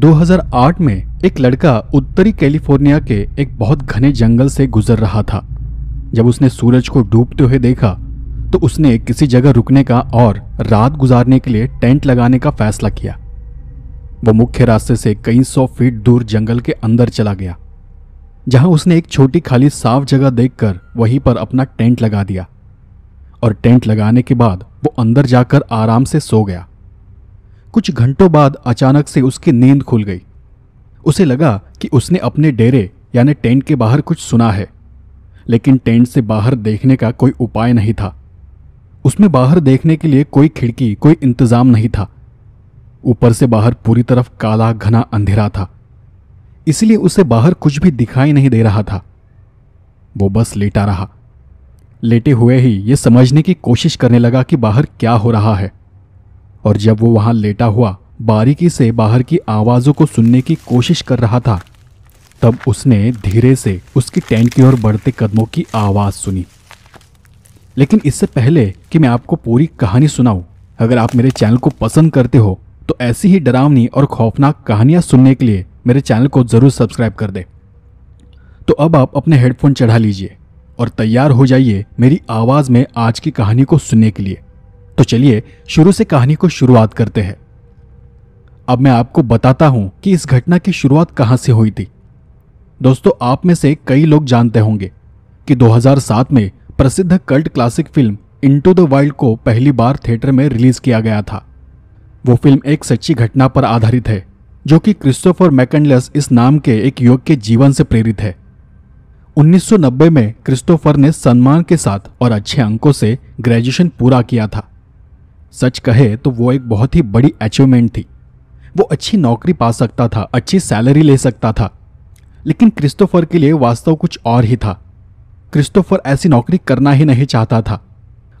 2008 में एक लड़का उत्तरी कैलिफोर्निया के एक बहुत घने जंगल से गुजर रहा था जब उसने सूरज को डूबते हुए देखा तो उसने किसी जगह रुकने का और रात गुजारने के लिए टेंट लगाने का फैसला किया वो मुख्य रास्ते से कई सौ फीट दूर जंगल के अंदर चला गया जहां उसने एक छोटी खाली साफ जगह देखकर वहीं पर अपना टेंट लगा दिया और टेंट लगाने के बाद वो अंदर जाकर आराम से सो गया कुछ घंटों बाद अचानक से उसकी नींद खुल गई उसे लगा कि उसने अपने डेरे यानी टेंट के बाहर कुछ सुना है लेकिन टेंट से बाहर देखने का कोई उपाय नहीं था उसमें बाहर देखने के लिए कोई खिड़की कोई इंतजाम नहीं था ऊपर से बाहर पूरी तरफ काला घना अंधेरा था इसलिए उसे बाहर कुछ भी दिखाई नहीं दे रहा था वो बस लेटा रहा लेटे हुए ही यह समझने की कोशिश करने लगा कि बाहर क्या हो रहा है और जब वो वहाँ लेटा हुआ बारीकी से बाहर की आवाज़ों को सुनने की कोशिश कर रहा था तब उसने धीरे से उसकी टेंट की ओर बढ़ते कदमों की आवाज़ सुनी लेकिन इससे पहले कि मैं आपको पूरी कहानी सुनाऊं, अगर आप मेरे चैनल को पसंद करते हो तो ऐसी ही डरावनी और खौफनाक कहानियां सुनने के लिए मेरे चैनल को ज़रूर सब्सक्राइब कर दे तो अब आप अपने हेडफोन चढ़ा लीजिए और तैयार हो जाइए मेरी आवाज़ में आज की कहानी को सुनने के लिए तो चलिए शुरू से कहानी को शुरुआत करते हैं अब मैं आपको बताता हूं कि इस घटना की शुरुआत कहां से हुई थी दोस्तों आप में से कई लोग जानते होंगे कि 2007 में प्रसिद्ध cult classic film into the wild को पहली बार थिएटर में रिलीज किया गया था वो फिल्म एक सच्ची घटना पर आधारित है जो कि क्रिस्टोफर मैकंडलस इस नाम के एक युवक के जीवन से प्रेरित है 1990 में क्रिस्टोफर ने सम्मान के साथ और अच्छे अंकों से ग्रेजुएशन पूरा किया था सच कहे तो वो एक बहुत ही बड़ी अचीवमेंट थी वो अच्छी नौकरी पा सकता था अच्छी सैलरी ले सकता था लेकिन क्रिस्टोफर के लिए वास्तव कुछ और ही था क्रिस्टोफर ऐसी नौकरी करना ही नहीं चाहता था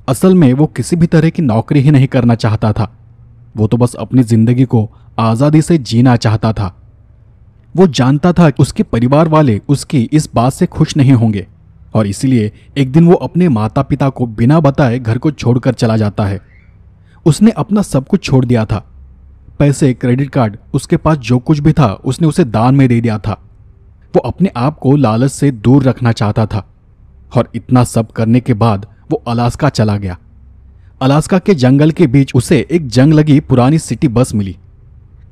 असल में वो किसी भी तरह की नौकरी ही नहीं करना चाहता था वो तो बस अपनी जिंदगी को आज़ादी से जीना चाहता था वो जानता था कि उसके परिवार वाले उसकी इस बात से खुश नहीं होंगे और इसीलिए एक दिन वो अपने माता पिता को बिना बताए घर को छोड़कर चला जाता है उसने अपना सब कुछ छोड़ दिया था पैसे क्रेडिट कार्ड उसके पास जो कुछ भी था उसने उसे दान में दे दिया था वो अपने आप को लालच से दूर रखना चाहता था और इतना सब करने के बाद वो अलास्का चला गया अलास्का के जंगल के बीच उसे एक जंग लगी पुरानी सिटी बस मिली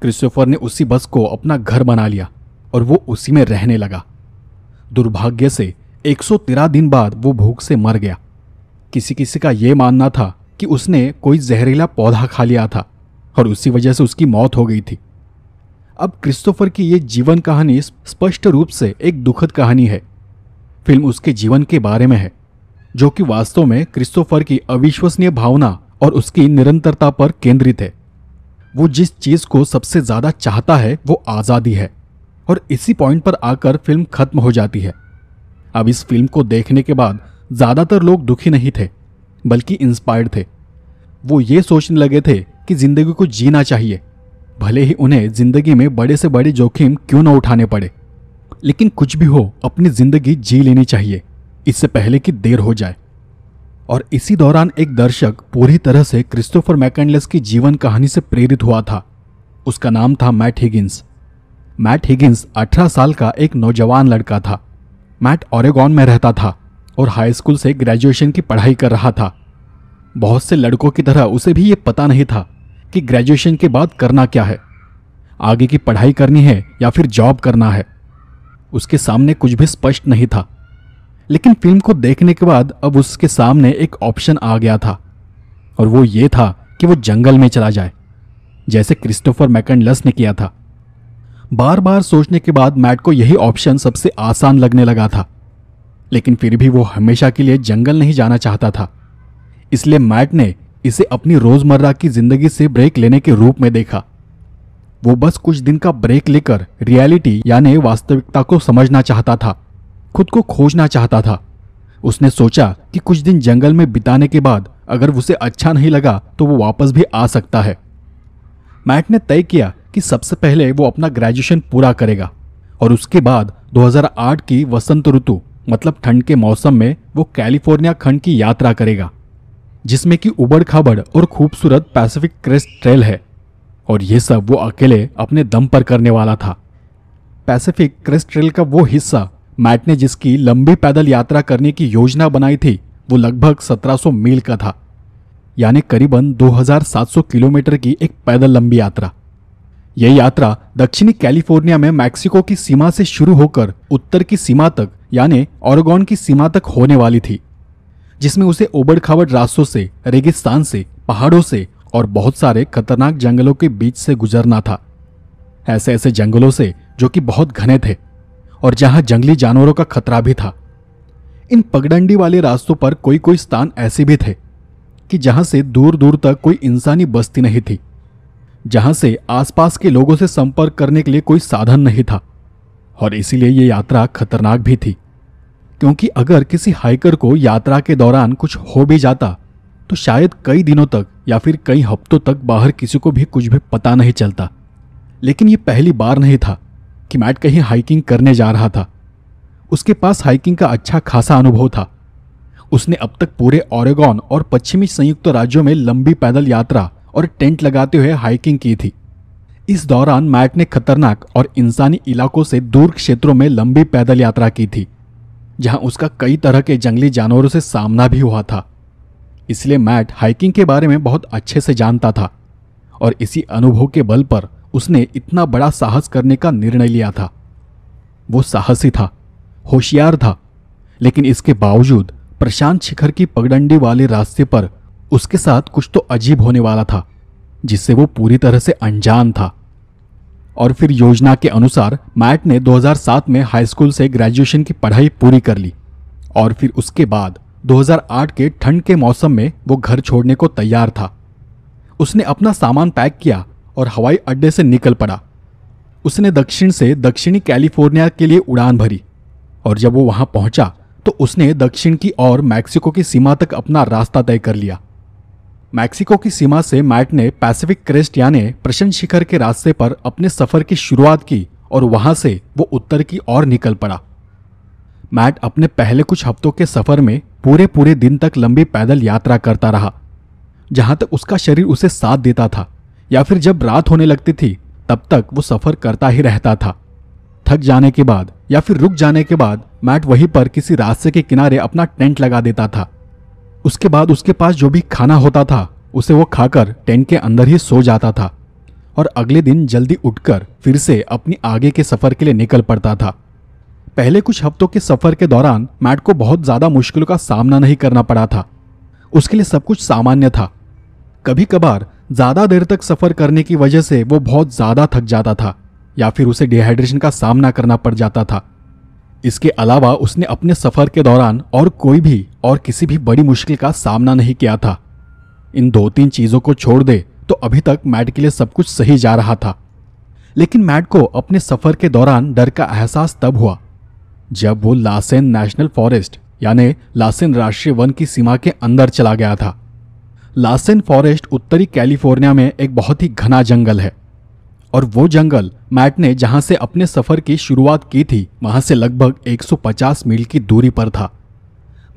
क्रिस्टोफर ने उसी बस को अपना घर बना लिया और वो उसी में रहने लगा दुर्भाग्य से एक दिन बाद वो भूख से मर गया किसी किसी का यह मानना था कि उसने कोई जहरीला पौधा खा लिया था और उसी वजह से उसकी मौत हो गई थी अब क्रिस्टोफर की यह जीवन कहानी स्पष्ट रूप से एक दुखद कहानी है फिल्म उसके जीवन के बारे में है जो कि वास्तव में क्रिस्टोफर की अविश्वसनीय भावना और उसकी निरंतरता पर केंद्रित है वो जिस चीज को सबसे ज्यादा चाहता है वो आज़ादी है और इसी पॉइंट पर आकर फिल्म खत्म हो जाती है अब इस फिल्म को देखने के बाद ज्यादातर लोग दुखी नहीं थे बल्कि इंस्पायर्ड थे वो ये सोचने लगे थे कि ज़िंदगी को जीना चाहिए भले ही उन्हें ज़िंदगी में बड़े से बड़े जोखिम क्यों ना उठाने पड़े लेकिन कुछ भी हो अपनी ज़िंदगी जी लेनी चाहिए इससे पहले कि देर हो जाए और इसी दौरान एक दर्शक पूरी तरह से क्रिस्टोफर मैकेंडलेस की जीवन कहानी से प्रेरित हुआ था उसका नाम था मैट हिगिंस मैट हिगिंस 18 साल का एक नौजवान लड़का था मैट ओरेगॉन में रहता था और हाई स्कूल से ग्रेजुएशन की पढ़ाई कर रहा था बहुत से लड़कों की तरह उसे भी ये पता नहीं था कि ग्रेजुएशन के बाद करना क्या है आगे की पढ़ाई करनी है या फिर जॉब करना है उसके सामने कुछ भी स्पष्ट नहीं था लेकिन फिल्म को देखने के बाद अब उसके सामने एक ऑप्शन आ गया था और वो ये था कि वो जंगल में चला जाए जैसे क्रिस्टोफर मैकंडलस ने किया था बार बार सोचने के बाद मैट को यही ऑप्शन सबसे आसान लगने लगा था लेकिन फिर भी वो हमेशा के लिए जंगल नहीं जाना चाहता था इसलिए मैट ने इसे अपनी रोजमर्रा की जिंदगी से ब्रेक लेने के रूप में देखा वो बस कुछ दिन का ब्रेक लेकर रियलिटी यानी वास्तविकता को समझना चाहता था खुद को खोजना चाहता था उसने सोचा कि कुछ दिन जंगल में बिताने के बाद अगर उसे अच्छा नहीं लगा तो वो वापस भी आ सकता है मैट ने तय किया कि सबसे पहले वो अपना ग्रेजुएशन पूरा करेगा और उसके बाद 2008 की वसंत ऋतु मतलब ठंड के मौसम में वो कैलिफोर्निया खंड की यात्रा करेगा जिसमें कि उबड़ खाबड़ और खूबसूरत पैसिफिक क्रेस्ट ट्रेल है और ये सब वो अकेले अपने दम पर करने वाला था पैसिफिक क्रेस्ट ट्रेल का वो हिस्सा मैट ने जिसकी लंबी पैदल यात्रा करने की योजना बनाई थी वो लगभग 1700 मील का था यानी करीबन 2700 किलोमीटर की एक पैदल लंबी यात्रा यह यात्रा दक्षिणी कैलिफोर्निया में मैक्सिको की सीमा से शुरू होकर उत्तर की सीमा तक यानी ऑरगोन की सीमा तक होने वाली थी जिसमें उसे ओबड़ खाबड़ रास्तों से रेगिस्तान से पहाड़ों से और बहुत सारे खतरनाक जंगलों के बीच से गुजरना था ऐसे ऐसे जंगलों से जो कि बहुत घने थे और जहां जंगली जानवरों का खतरा भी था इन पगडंडी वाले रास्तों पर कोई कोई स्थान ऐसे भी थे कि जहां से दूर दूर तक कोई इंसानी बस्ती नहीं थी जहां से आसपास के लोगों से संपर्क करने के लिए कोई साधन नहीं था और इसीलिए ये यात्रा खतरनाक भी थी क्योंकि अगर किसी हाइकर को यात्रा के दौरान कुछ हो भी जाता तो शायद कई दिनों तक या फिर कई हफ्तों तक बाहर किसी को भी कुछ भी पता नहीं चलता लेकिन ये पहली बार नहीं था कि मैट कहीं हाइकिंग करने जा रहा था उसके पास हाइकिंग का अच्छा खासा अनुभव था उसने अब तक पूरे ओरेगॉन और पश्चिमी संयुक्त राज्यों में लंबी पैदल यात्रा और टेंट लगाते हुए हाइकिंग की थी इस दौरान मैट ने खतरनाक और इंसानी इलाकों से दूर क्षेत्रों में लंबी पैदल यात्रा की थी जहां उसका कई तरह के जंगली जानवरों से सामना भी हुआ था इसलिए मैट हाइकिंग के बारे में बहुत अच्छे से जानता था और इसी अनुभव के बल पर उसने इतना बड़ा साहस करने का निर्णय लिया था वो साहसी था होशियार था लेकिन इसके बावजूद प्रशांत शिखर की पगडंडी वाले रास्ते पर उसके साथ कुछ तो अजीब होने वाला था जिससे वो पूरी तरह से अनजान था और फिर योजना के अनुसार मैट ने 2007 में हाई स्कूल से ग्रेजुएशन की पढ़ाई पूरी कर ली और फिर उसके बाद 2008 के ठंड के मौसम में वो घर छोड़ने को तैयार था उसने अपना सामान पैक किया और हवाई अड्डे से निकल पड़ा उसने दक्षिण से दक्षिणी कैलिफोर्निया के लिए उड़ान भरी और जब वो वहाँ पहुँचा तो उसने दक्षिण की और मैक्सिको की सीमा तक अपना रास्ता तय कर लिया मैक्सिको की सीमा से मैट ने पैसिफिक क्रेस्ट यानी प्रशन शिखर के रास्ते पर अपने सफर की शुरुआत की और वहां से वो उत्तर की ओर निकल पड़ा मैट अपने पहले कुछ हफ्तों के सफर में पूरे पूरे दिन तक लंबी पैदल यात्रा करता रहा जहां तक उसका शरीर उसे साथ देता था या फिर जब रात होने लगती थी तब तक वो सफर करता ही रहता था थक जाने के बाद या फिर रुक जाने के बाद मैट वहीं पर किसी रास्ते के किनारे अपना टेंट लगा देता था उसके बाद उसके पास जो भी खाना होता था उसे वो खाकर टेंट के अंदर ही सो जाता था और अगले दिन जल्दी उठकर फिर से अपनी आगे के सफ़र के लिए निकल पड़ता था पहले कुछ हफ्तों के सफ़र के दौरान मैट को बहुत ज़्यादा मुश्किलों का सामना नहीं करना पड़ा था उसके लिए सब कुछ सामान्य था कभी कभार ज़्यादा देर तक सफ़र करने की वजह से वो बहुत ज़्यादा थक जाता था या फिर उसे डिहाइड्रेशन का सामना करना पड़ जाता था इसके अलावा उसने अपने सफर के दौरान और कोई भी और किसी भी बड़ी मुश्किल का सामना नहीं किया था इन दो तीन चीज़ों को छोड़ दे तो अभी तक मैट के लिए सब कुछ सही जा रहा था लेकिन मैट को अपने सफर के दौरान डर का एहसास तब हुआ जब वो लासेन नेशनल फॉरेस्ट यानी लासेन राष्ट्रीय वन की सीमा के अंदर चला गया था लासेन फॉरेस्ट उत्तरी कैलिफोर्निया में एक बहुत ही घना जंगल है और वो जंगल मैट ने जहां से अपने सफर की शुरुआत की थी वहां से लगभग 150 मील की दूरी पर था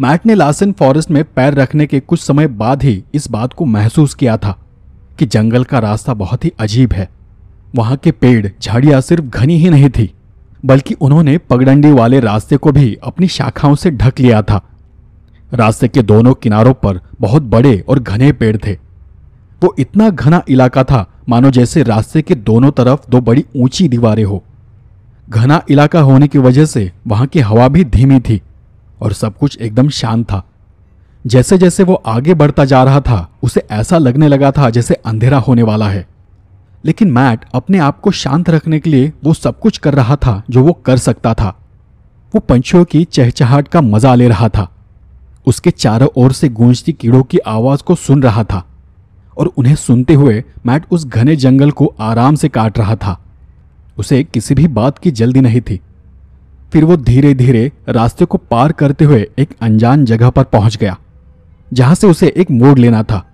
मैट ने लासन फॉरेस्ट में पैर रखने के कुछ समय बाद ही इस बात को महसूस किया था कि जंगल का रास्ता बहुत ही अजीब है वहां के पेड़ झाड़ियां सिर्फ घनी ही नहीं थी बल्कि उन्होंने पगडंडी वाले रास्ते को भी अपनी शाखाओं से ढक लिया था रास्ते के दोनों किनारों पर बहुत बड़े और घने पेड़ थे वो इतना घना इलाका था मानो जैसे रास्ते के दोनों तरफ दो बड़ी ऊंची दीवारें हो घना इलाका होने की वजह से वहां की हवा भी धीमी थी और सब कुछ एकदम शांत था जैसे जैसे वो आगे बढ़ता जा रहा था उसे ऐसा लगने लगा था जैसे अंधेरा होने वाला है लेकिन मैट अपने आप को शांत रखने के लिए वो सब कुछ कर रहा था जो वो कर सकता था वो पंछियों की चहचहाट का मजा ले रहा था उसके चारों ओर से गूंजती कीड़ों की आवाज को सुन रहा था और उन्हें सुनते हुए मैट उस घने जंगल को आराम से काट रहा था उसे किसी भी बात की जल्दी नहीं थी फिर वो धीरे धीरे रास्ते को पार करते हुए एक अनजान जगह पर पहुंच गया जहां से उसे एक मोड़ लेना था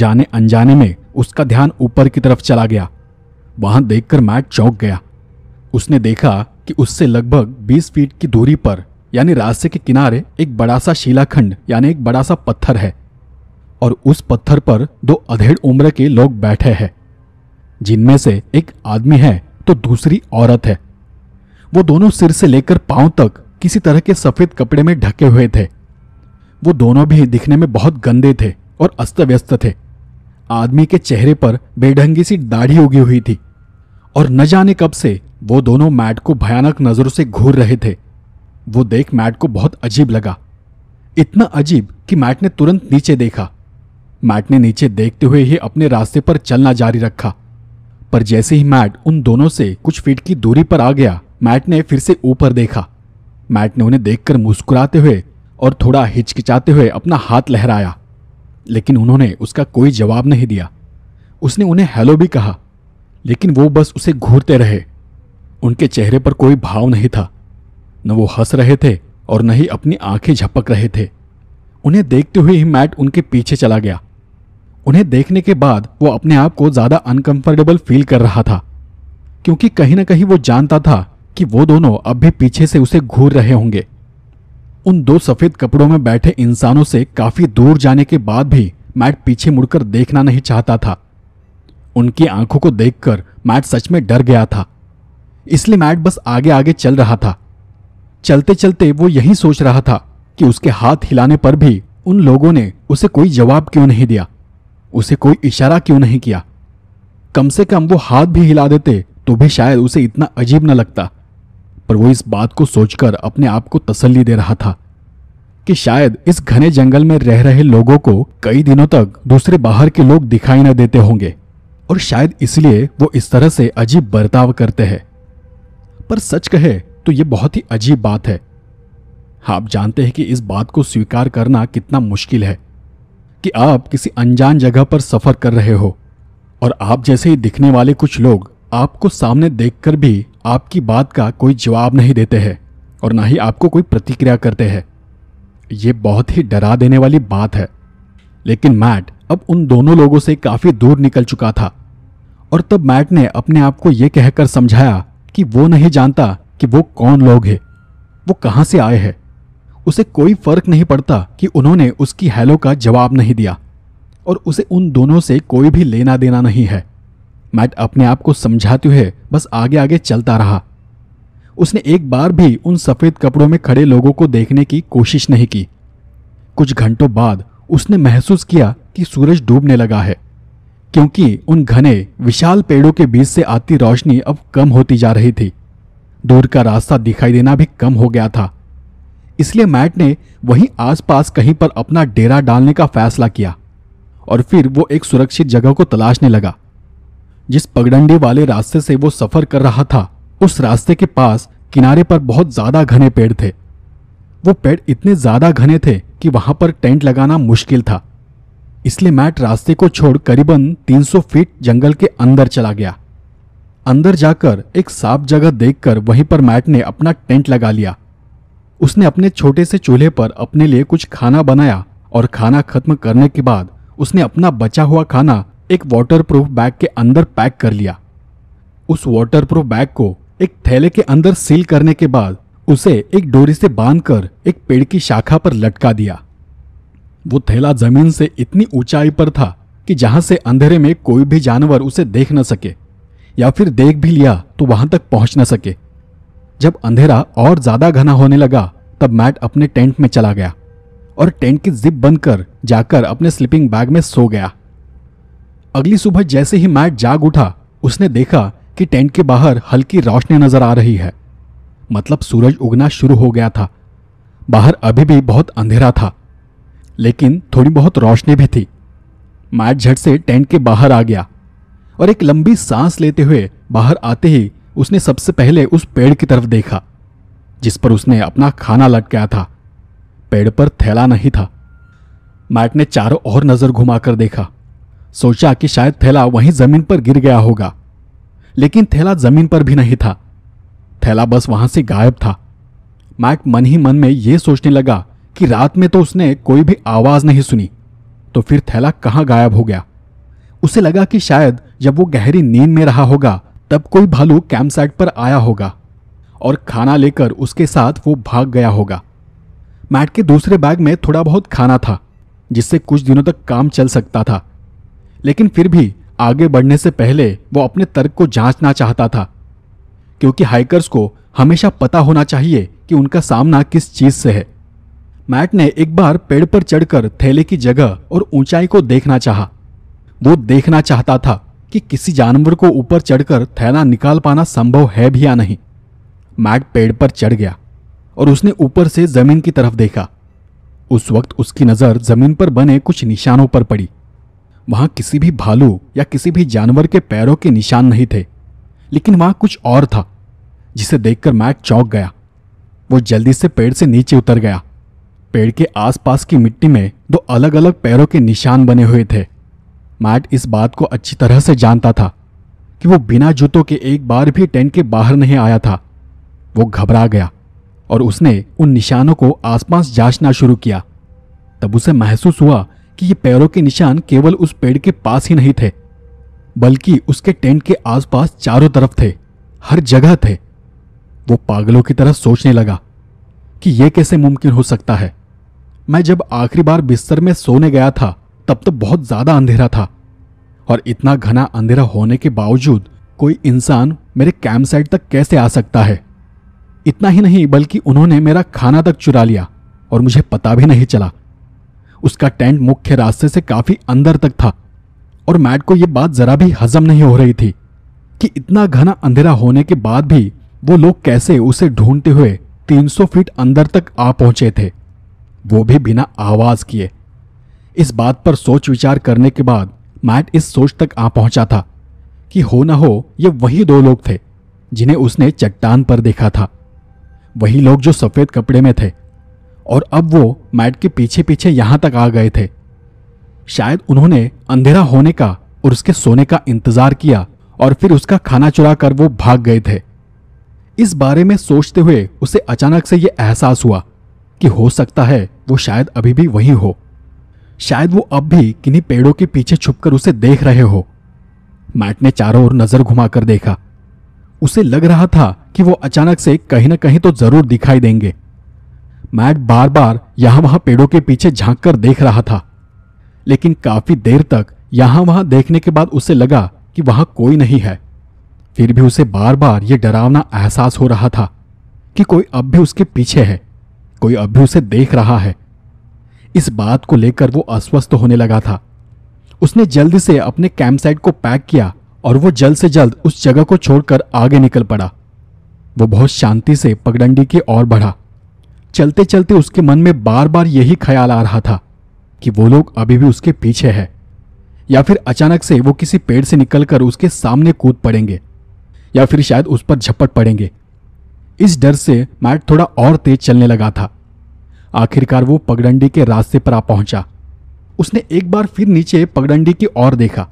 जाने अनजाने में उसका ध्यान ऊपर की तरफ चला गया वहां देखकर मैट चौंक गया उसने देखा कि उससे लगभग 20 फीट की दूरी पर यानी रास्ते के किनारे एक बड़ा सा शिलाखंड यानी एक बड़ा सा पत्थर है और उस पत्थर पर दो अधेड़ उम्र के लोग बैठे हैं जिनमें से एक आदमी है तो दूसरी औरत है वो दोनों सिर से लेकर पांव तक किसी तरह के सफेद कपड़े में ढके हुए थे वो दोनों भी दिखने में बहुत गंदे थे और अस्त व्यस्त थे आदमी के चेहरे पर बेढंगी सी दाढ़ी उगी हुई थी और न जाने कब से वो दोनों मैट को भयानक नज़रों से घूर रहे थे वो देख मैट को बहुत अजीब लगा इतना अजीब कि मैट ने तुरंत नीचे देखा मैट ने नीचे देखते हुए ही अपने रास्ते पर चलना जारी रखा पर जैसे ही मैट उन दोनों से कुछ फीट की दूरी पर आ गया मैट ने फिर से ऊपर देखा मैट ने उन्हें देखकर मुस्कुराते हुए और थोड़ा हिचकिचाते हुए अपना हाथ लहराया लेकिन उन्होंने उसका कोई जवाब नहीं दिया उसने उन्हें हेलो भी कहा लेकिन वो बस उसे घूरते रहे उनके चेहरे पर कोई भाव नहीं था न वो हंस रहे थे और न ही अपनी आंखें झपक रहे थे उन्हें देखते हुए ही मैट उनके पीछे चला गया उन्हें देखने के बाद वो अपने आप को ज़्यादा अनकंफर्टेबल फील कर रहा था क्योंकि कहीं ना कहीं वो जानता था कि वो दोनों अब भी पीछे से उसे घूर रहे होंगे उन दो सफ़ेद कपड़ों में बैठे इंसानों से काफ़ी दूर जाने के बाद भी मैट पीछे मुड़कर देखना नहीं चाहता था उनकी आंखों को देखकर मैट सच में डर गया था इसलिए मैट बस आगे आगे चल रहा था चलते चलते वो यही सोच रहा था कि उसके हाथ हिलाने पर भी उन लोगों ने उसे कोई जवाब क्यों नहीं दिया उसे कोई इशारा क्यों नहीं किया कम से कम वो हाथ भी हिला देते तो भी शायद उसे इतना अजीब न लगता पर वो इस बात को सोचकर अपने आप को तसल्ली दे रहा था कि शायद इस घने जंगल में रह रहे लोगों को कई दिनों तक दूसरे बाहर के लोग दिखाई न देते होंगे और शायद इसलिए वो इस तरह से अजीब बर्ताव करते हैं पर सच कहे तो ये बहुत ही अजीब बात है हाँ, आप जानते हैं कि इस बात को स्वीकार करना कितना मुश्किल है कि आप किसी अनजान जगह पर सफर कर रहे हो और आप जैसे ही दिखने वाले कुछ लोग आपको सामने देखकर भी आपकी बात का कोई जवाब नहीं देते हैं और ना ही आपको कोई प्रतिक्रिया करते हैं ये बहुत ही डरा देने वाली बात है लेकिन मैट अब उन दोनों लोगों से काफ़ी दूर निकल चुका था और तब मैट ने अपने आप को यह कहकर समझाया कि वो नहीं जानता कि वो कौन लोग हैं वो कहां से आए हैं उसे कोई फर्क नहीं पड़ता कि उन्होंने उसकी हेलो का जवाब नहीं दिया और उसे उन दोनों से कोई भी लेना देना नहीं है मैट अपने आप को समझाते हुए बस आगे आगे चलता रहा उसने एक बार भी उन सफ़ेद कपड़ों में खड़े लोगों को देखने की कोशिश नहीं की कुछ घंटों बाद उसने महसूस किया कि सूरज डूबने लगा है क्योंकि उन घने विशाल पेड़ों के बीच से आती रोशनी अब कम होती जा रही थी दूर का रास्ता दिखाई देना भी कम हो गया था इसलिए मैट ने वहीं आसपास कहीं पर अपना डेरा डालने का फैसला किया और फिर वो एक सुरक्षित जगह को तलाशने लगा जिस पगडंडी वाले रास्ते से वो सफर कर रहा था उस रास्ते के पास किनारे पर बहुत ज्यादा घने पेड़ थे वो पेड़ इतने ज्यादा घने थे कि वहां पर टेंट लगाना मुश्किल था इसलिए मैट रास्ते को छोड़ करीबन 300 फीट जंगल के अंदर चला गया अंदर जाकर एक साफ जगह देखकर वहीं पर मैट ने अपना टेंट लगा लिया उसने अपने छोटे से चूल्हे पर अपने लिए कुछ खाना बनाया और खाना खत्म करने के बाद उसने अपना बचा हुआ खाना एक वाटरप्रूफ बैग के अंदर पैक कर लिया उस वाटरप्रूफ बैग को एक थैले के अंदर सील करने के बाद उसे एक डोरी से बांधकर एक पेड़ की शाखा पर लटका दिया वो थैला जमीन से इतनी ऊंचाई पर था कि जहां से अंधेरे में कोई भी जानवर उसे देख न सके या फिर देख भी लिया तो वहां तक पहुंच न सके जब अंधेरा और ज्यादा घना होने लगा तब मैट अपने टेंट में चला गया और टेंट की जिप बंद कर जाकर अपने स्लीपिंग बैग में सो गया अगली सुबह जैसे ही मैट जाग उठा उसने देखा कि टेंट के बाहर हल्की रोशनी नजर आ रही है मतलब सूरज उगना शुरू हो गया था बाहर अभी भी बहुत अंधेरा था लेकिन थोड़ी बहुत रोशनी भी थी मैट झट से टेंट के बाहर आ गया और एक लंबी सांस लेते हुए बाहर आते ही उसने सबसे पहले उस पेड़ की तरफ देखा जिस पर उसने अपना खाना लटकाया था पेड़ पर थैला नहीं था मैट ने चारों ओर नज़र घुमाकर देखा सोचा कि शायद थैला वहीं ज़मीन पर गिर गया होगा लेकिन थैला ज़मीन पर भी नहीं था थैला बस वहां से गायब था मैट मन ही मन में यह सोचने लगा कि रात में तो उसने कोई भी आवाज़ नहीं सुनी तो फिर थैला कहां गायब हो गया उसे लगा कि शायद जब वो गहरी नींद में रहा होगा तब कोई भालू कैंप साइट पर आया होगा और खाना लेकर उसके साथ वो भाग गया होगा मैट के दूसरे बैग में थोड़ा बहुत खाना था जिससे कुछ दिनों तक काम चल सकता था लेकिन फिर भी आगे बढ़ने से पहले वो अपने तर्क को जांचना चाहता था क्योंकि हाइकर्स को हमेशा पता होना चाहिए कि उनका सामना किस चीज़ से है मैट ने एक बार पेड़ पर चढ़कर थैले की जगह और ऊंचाई को देखना चाहा। वो देखना चाहता था कि किसी जानवर को ऊपर चढ़कर थैला निकाल पाना संभव है भी या नहीं मैग पेड़ पर चढ़ गया और उसने ऊपर से जमीन की तरफ देखा उस वक्त उसकी नज़र जमीन पर बने कुछ निशानों पर पड़ी वहां किसी भी भालू या किसी भी जानवर के पैरों के निशान नहीं थे लेकिन वहां कुछ और था जिसे देखकर मैग चौंक गया वो जल्दी से पेड़ से नीचे उतर गया पेड़ के आसपास की मिट्टी में दो अलग अलग पैरों के निशान बने हुए थे मैट इस बात को अच्छी तरह से जानता था कि वो बिना जूतों के एक बार भी टेंट के बाहर नहीं आया था वो घबरा गया और उसने उन निशानों को आसपास जांचना शुरू किया तब उसे महसूस हुआ कि ये पैरों के निशान केवल उस पेड़ के पास ही नहीं थे बल्कि उसके टेंट के आसपास चारों तरफ थे हर जगह थे वो पागलों की तरह सोचने लगा कि यह कैसे मुमकिन हो सकता है मैं जब आखिरी बार बिस्तर में सोने गया था तब तो बहुत ज्यादा अंधेरा था और इतना घना अंधेरा होने के बावजूद कोई इंसान मेरे कैंप साइट तक कैसे आ सकता है इतना ही नहीं बल्कि उन्होंने मेरा खाना तक चुरा लिया और मुझे पता भी नहीं चला उसका टेंट मुख्य रास्ते से काफी अंदर तक था और मैट को यह बात जरा भी हजम नहीं हो रही थी कि इतना घना अंधेरा होने के बाद भी वो लोग कैसे उसे ढूंढते हुए 300 फीट अंदर तक आ पहुंचे थे वो भी बिना आवाज किए इस बात पर सोच विचार करने के बाद मैट इस सोच तक आ पहुंचा था कि हो ना हो ये वही दो लोग थे जिन्हें उसने चट्टान पर देखा था वही लोग जो सफ़ेद कपड़े में थे और अब वो मैट के पीछे पीछे यहां तक आ गए थे शायद उन्होंने अंधेरा होने का और उसके सोने का इंतज़ार किया और फिर उसका खाना चुरा कर वो भाग गए थे इस बारे में सोचते हुए उसे अचानक से यह एहसास हुआ कि हो सकता है वो शायद अभी भी वही हो शायद वो अब भी किन्हीं पेड़ों के पीछे छुपकर उसे देख रहे हो मैट ने चारों ओर नजर घुमाकर देखा उसे लग रहा था कि वो अचानक से कहीं ना कहीं तो जरूर दिखाई देंगे मैट बार बार यहां वहां पेड़ों के पीछे झांक कर देख रहा था लेकिन काफी देर तक यहां वहां देखने के बाद उसे लगा कि वहां कोई नहीं है फिर भी उसे बार बार ये डरावना एहसास हो रहा था कि कोई अब भी उसके पीछे है कोई अब भी उसे देख रहा है इस बात को लेकर वो अस्वस्थ होने लगा था उसने जल्द से अपने कैंप साइट को पैक किया और वो जल्द से जल्द उस जगह को छोड़कर आगे निकल पड़ा वो बहुत शांति से पगडंडी की ओर बढ़ा चलते चलते उसके मन में बार बार यही ख्याल आ रहा था कि वो लोग अभी भी उसके पीछे है या फिर अचानक से वो किसी पेड़ से निकलकर उसके सामने कूद पड़ेंगे या फिर शायद उस पर झपट पड़ेंगे इस डर से मैट थोड़ा और तेज चलने लगा था आखिरकार वो पगडंडी के रास्ते पर आ पहुंचा उसने एक बार फिर नीचे पगडंडी की ओर देखा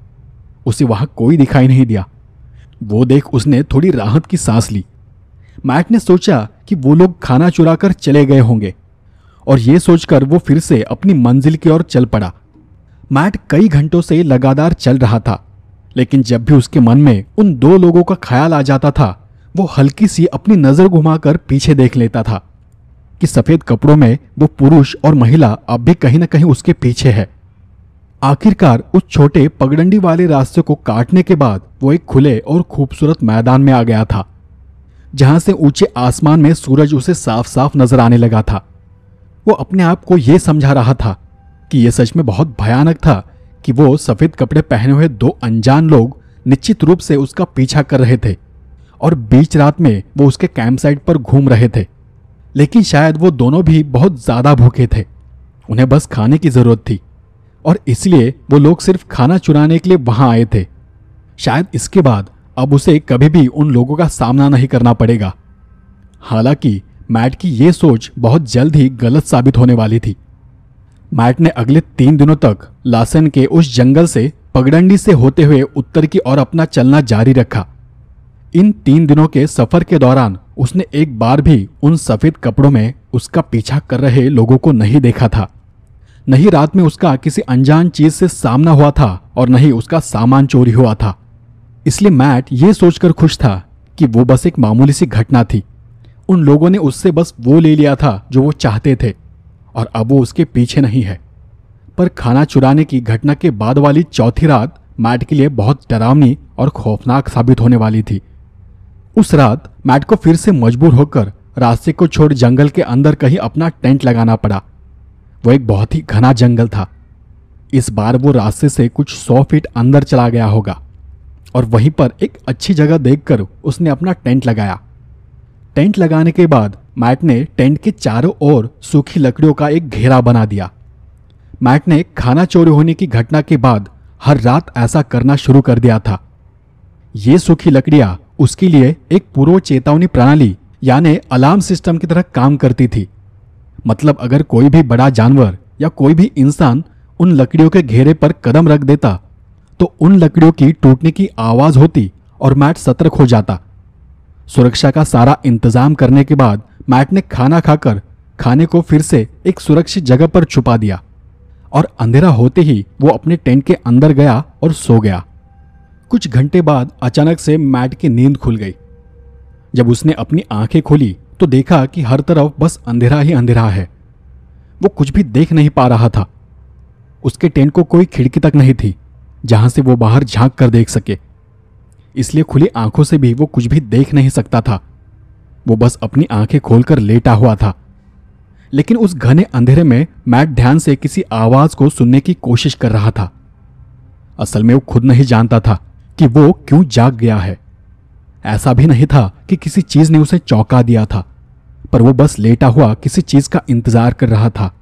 उसे वहां कोई दिखाई नहीं दिया वो देख उसने थोड़ी राहत की सांस ली मैट ने सोचा कि वो लोग खाना चुरा कर चले गए होंगे और ये सोचकर वो फिर से अपनी मंजिल की ओर चल पड़ा मैट कई घंटों से लगातार चल रहा था लेकिन जब भी उसके मन में उन दो लोगों का ख्याल आ जाता था वो हल्की सी अपनी नज़र घुमाकर पीछे देख लेता था कि सफेद कपड़ों में वो पुरुष और महिला अब भी कहीं ना कहीं उसके पीछे है आखिरकार उस छोटे पगडंडी वाले रास्ते को काटने के बाद वो एक खुले और खूबसूरत मैदान में आ गया था जहां से ऊंचे आसमान में सूरज उसे साफ साफ नजर आने लगा था वो अपने आप को यह समझा रहा था कि यह सच में बहुत भयानक था कि वो सफेद कपड़े पहने हुए दो अनजान लोग निश्चित रूप से उसका पीछा कर रहे थे और बीच रात में वो उसके कैंप साइट पर घूम रहे थे लेकिन शायद वो दोनों भी बहुत ज़्यादा भूखे थे उन्हें बस खाने की ज़रूरत थी और इसलिए वो लोग सिर्फ खाना चुराने के लिए वहाँ आए थे शायद इसके बाद अब उसे कभी भी उन लोगों का सामना नहीं करना पड़ेगा हालांकि मैट की ये सोच बहुत जल्द ही गलत साबित होने वाली थी मैट ने अगले तीन दिनों तक लासन के उस जंगल से पगडंडी से होते हुए उत्तर की ओर अपना चलना जारी रखा इन तीन दिनों के सफर के दौरान उसने एक बार भी उन सफ़ेद कपड़ों में उसका पीछा कर रहे लोगों को नहीं देखा था न ही रात में उसका किसी अनजान चीज़ से सामना हुआ था और न ही उसका सामान चोरी हुआ था इसलिए मैट ये सोचकर खुश था कि वो बस एक मामूली सी घटना थी उन लोगों ने उससे बस वो ले लिया था जो वो चाहते थे और अब वो उसके पीछे नहीं है पर खाना चुराने की घटना के बाद वाली चौथी रात मैट के लिए बहुत डरावनी और खौफनाक साबित होने वाली थी उस रात मैट को फिर से मजबूर होकर रास्ते को छोड़ जंगल के अंदर कहीं अपना टेंट लगाना पड़ा वो एक बहुत ही घना जंगल था इस बार वो रास्ते से कुछ सौ फीट अंदर चला गया होगा और वहीं पर एक अच्छी जगह देखकर उसने अपना टेंट लगाया टेंट लगाने के बाद मैट ने टेंट के चारों ओर सूखी लकड़ियों का एक घेरा बना दिया मैट ने खाना चोरी होने की घटना के बाद हर रात ऐसा करना शुरू कर दिया था ये सूखी लकड़ियाँ उसके लिए एक पूर्व चेतावनी प्रणाली यानी अलार्म सिस्टम की तरह काम करती थी मतलब अगर कोई भी बड़ा जानवर या कोई भी इंसान उन लकड़ियों के घेरे पर कदम रख देता तो उन लकड़ियों की टूटने की आवाज़ होती और मैट सतर्क हो जाता सुरक्षा का सारा इंतजाम करने के बाद मैट ने खाना खाकर खाने को फिर से एक सुरक्षित जगह पर छुपा दिया और अंधेरा होते ही वो अपने टेंट के अंदर गया और सो गया कुछ घंटे बाद अचानक से मैट की नींद खुल गई जब उसने अपनी आंखें खोली तो देखा कि हर तरफ बस अंधेरा ही अंधेरा है वो कुछ भी देख नहीं पा रहा था उसके टेंट को कोई खिड़की तक नहीं थी जहां से वो बाहर झांक कर देख सके इसलिए खुली आंखों से भी वो कुछ भी देख नहीं सकता था वो बस अपनी आंखें खोलकर लेटा हुआ था लेकिन उस घने अंधेरे में मैट ध्यान से किसी आवाज को सुनने की कोशिश कर रहा था असल में वो खुद नहीं जानता था कि वो क्यों जाग गया है ऐसा भी नहीं था कि किसी चीज ने उसे चौंका दिया था पर वो बस लेटा हुआ किसी चीज का इंतजार कर रहा था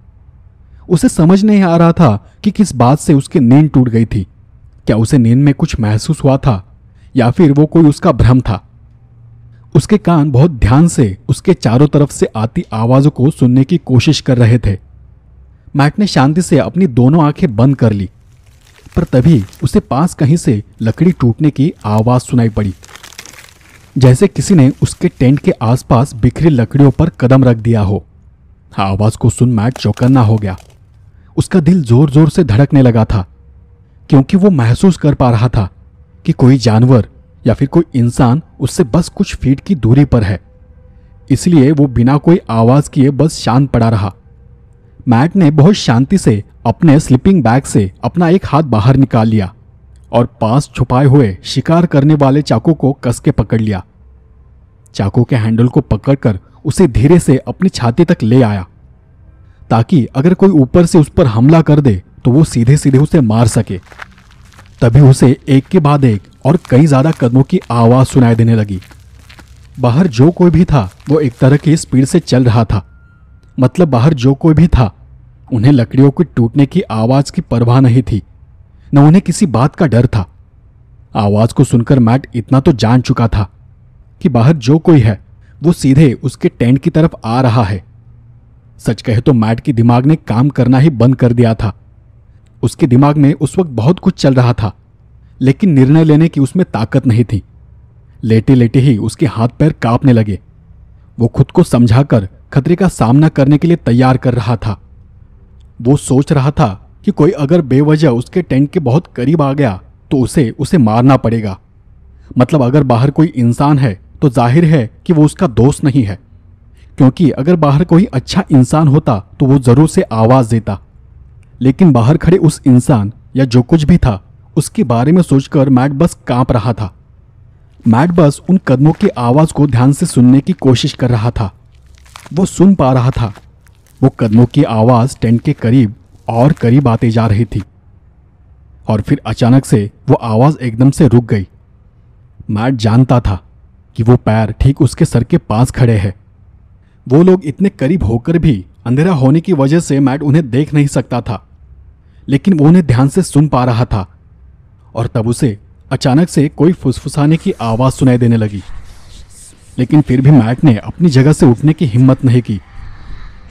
उसे समझ नहीं आ रहा था कि किस बात से उसकी नींद टूट गई थी क्या उसे नींद में कुछ महसूस हुआ था या फिर वो कोई उसका भ्रम था उसके कान बहुत ध्यान से उसके चारों तरफ से आती आवाजों को सुनने की कोशिश कर रहे थे मैक ने शांति से अपनी दोनों आंखें बंद कर ली पर तभी उसे पास कहीं से लकड़ी टूटने की आवाज़ सुनाई पड़ी जैसे किसी ने उसके टेंट के आसपास बिखरी लकड़ियों पर कदम रख दिया हो हाँ, आवाज़ को सुन मैट चौकन्ना हो गया उसका दिल जोर जोर से धड़कने लगा था क्योंकि वो महसूस कर पा रहा था कि कोई जानवर या फिर कोई इंसान उससे बस कुछ फीट की दूरी पर है इसलिए वो बिना कोई आवाज़ किए बस शांत पड़ा रहा मैट ने बहुत शांति से अपने स्लीपिंग बैग से अपना एक हाथ बाहर निकाल लिया और पास छुपाए हुए शिकार करने वाले चाकू को कस के पकड़ लिया चाकू के हैंडल को पकड़कर उसे धीरे से अपनी छाती तक ले आया ताकि अगर कोई ऊपर से उस पर हमला कर दे तो वो सीधे सीधे उसे मार सके तभी उसे एक के बाद एक और कई ज़्यादा कदमों की आवाज़ सुनाई देने लगी बाहर जो कोई भी था वो एक तरह की स्पीड से चल रहा था मतलब बाहर जो कोई भी था उन्हें लकड़ियों के टूटने की आवाज की परवाह नहीं थी न उन्हें किसी बात का डर था आवाज को सुनकर मैट इतना तो जान चुका था कि बाहर जो कोई है वो सीधे उसके टेंट की तरफ आ रहा है सच कहे तो मैट के दिमाग ने काम करना ही बंद कर दिया था उसके दिमाग में उस वक्त बहुत कुछ चल रहा था लेकिन निर्णय लेने की उसमें ताकत नहीं थी लेटे लेटे ही उसके हाथ पैर कांपने लगे वो खुद को समझाकर खतरे का सामना करने के लिए तैयार कर रहा था वो सोच रहा था कि कोई अगर बेवजह उसके टेंट के बहुत करीब आ गया तो उसे उसे मारना पड़ेगा मतलब अगर बाहर कोई इंसान है तो जाहिर है कि वो उसका दोस्त नहीं है क्योंकि अगर बाहर कोई अच्छा इंसान होता तो वो ज़रूर से आवाज़ देता लेकिन बाहर खड़े उस इंसान या जो कुछ भी था उसके बारे में सोचकर मैट बस कांप रहा था मैट बस उन कदमों की आवाज़ को ध्यान से सुनने की कोशिश कर रहा था वो सुन पा रहा था वो कदमों की आवाज़ टेंट के करीब और करीब आते जा रही थी और फिर अचानक से वो आवाज़ एकदम से रुक गई मैट जानता था कि वो पैर ठीक उसके सर के पास खड़े हैं वो लोग इतने करीब होकर भी अंधेरा होने की वजह से मैट उन्हें देख नहीं सकता था लेकिन वो उन्हें ध्यान से सुन पा रहा था और तब उसे अचानक से कोई फुसफुसाने की आवाज़ सुनाई देने लगी लेकिन फिर भी मैट ने अपनी जगह से उठने की हिम्मत नहीं की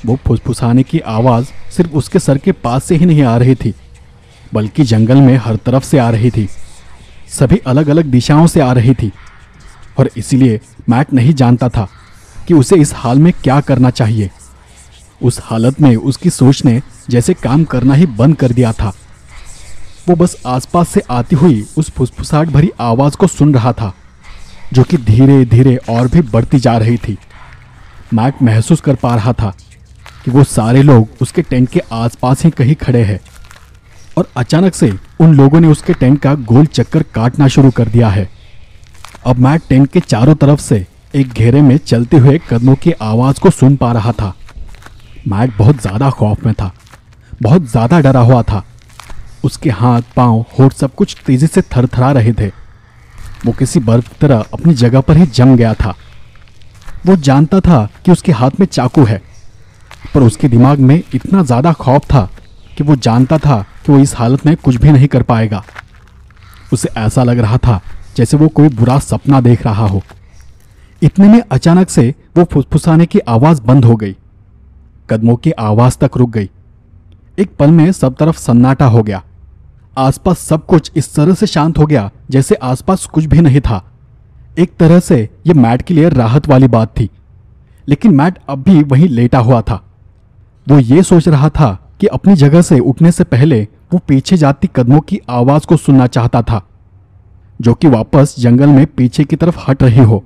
वो फुसफुसाने की आवाज़ सिर्फ उसके सर के पास से ही नहीं आ रही थी बल्कि जंगल में हर तरफ से आ रही थी सभी अलग अलग दिशाओं से आ रही थी और इसीलिए मैट नहीं जानता था कि उसे इस हाल में क्या करना चाहिए उस हालत में उसकी सोच ने जैसे काम करना ही बंद कर दिया था वो बस आसपास से आती हुई उस फुसफुसाहट भरी आवाज़ को सुन रहा था जो कि धीरे धीरे और भी बढ़ती जा रही थी मैक महसूस कर पा रहा था कि वो सारे लोग उसके टेंट के आसपास ही कहीं खड़े हैं और अचानक से उन लोगों ने उसके टेंट का गोल चक्कर काटना शुरू कर दिया है अब मैक टेंट के चारों तरफ से एक घेरे में चलते हुए कदमों की आवाज़ को सुन पा रहा था मैक बहुत ज़्यादा खौफ में था बहुत ज़्यादा डरा हुआ था उसके हाथ पांव होठ सब कुछ तेज़ी से थरथरा रहे थे वो किसी बर्फ की तरह अपनी जगह पर ही जम गया था वो जानता था कि उसके हाथ में चाकू है पर उसके दिमाग में इतना ज़्यादा खौफ था कि वो जानता था कि वो इस हालत में कुछ भी नहीं कर पाएगा उसे ऐसा लग रहा था जैसे वो कोई बुरा सपना देख रहा हो इतने में अचानक से वो फुसफुसाने की आवाज़ बंद हो गई कदमों की आवाज़ तक रुक गई एक पल में सब तरफ सन्नाटा हो गया आसपास सब कुछ इस तरह से शांत हो गया जैसे आसपास कुछ भी नहीं था एक तरह से यह मैट के लिए राहत वाली बात थी लेकिन मैट अब भी वहीं लेटा हुआ था वो ये सोच रहा था कि अपनी जगह से उठने से पहले वो पीछे जाती कदमों की आवाज़ को सुनना चाहता था जो कि वापस जंगल में पीछे की तरफ हट रही हो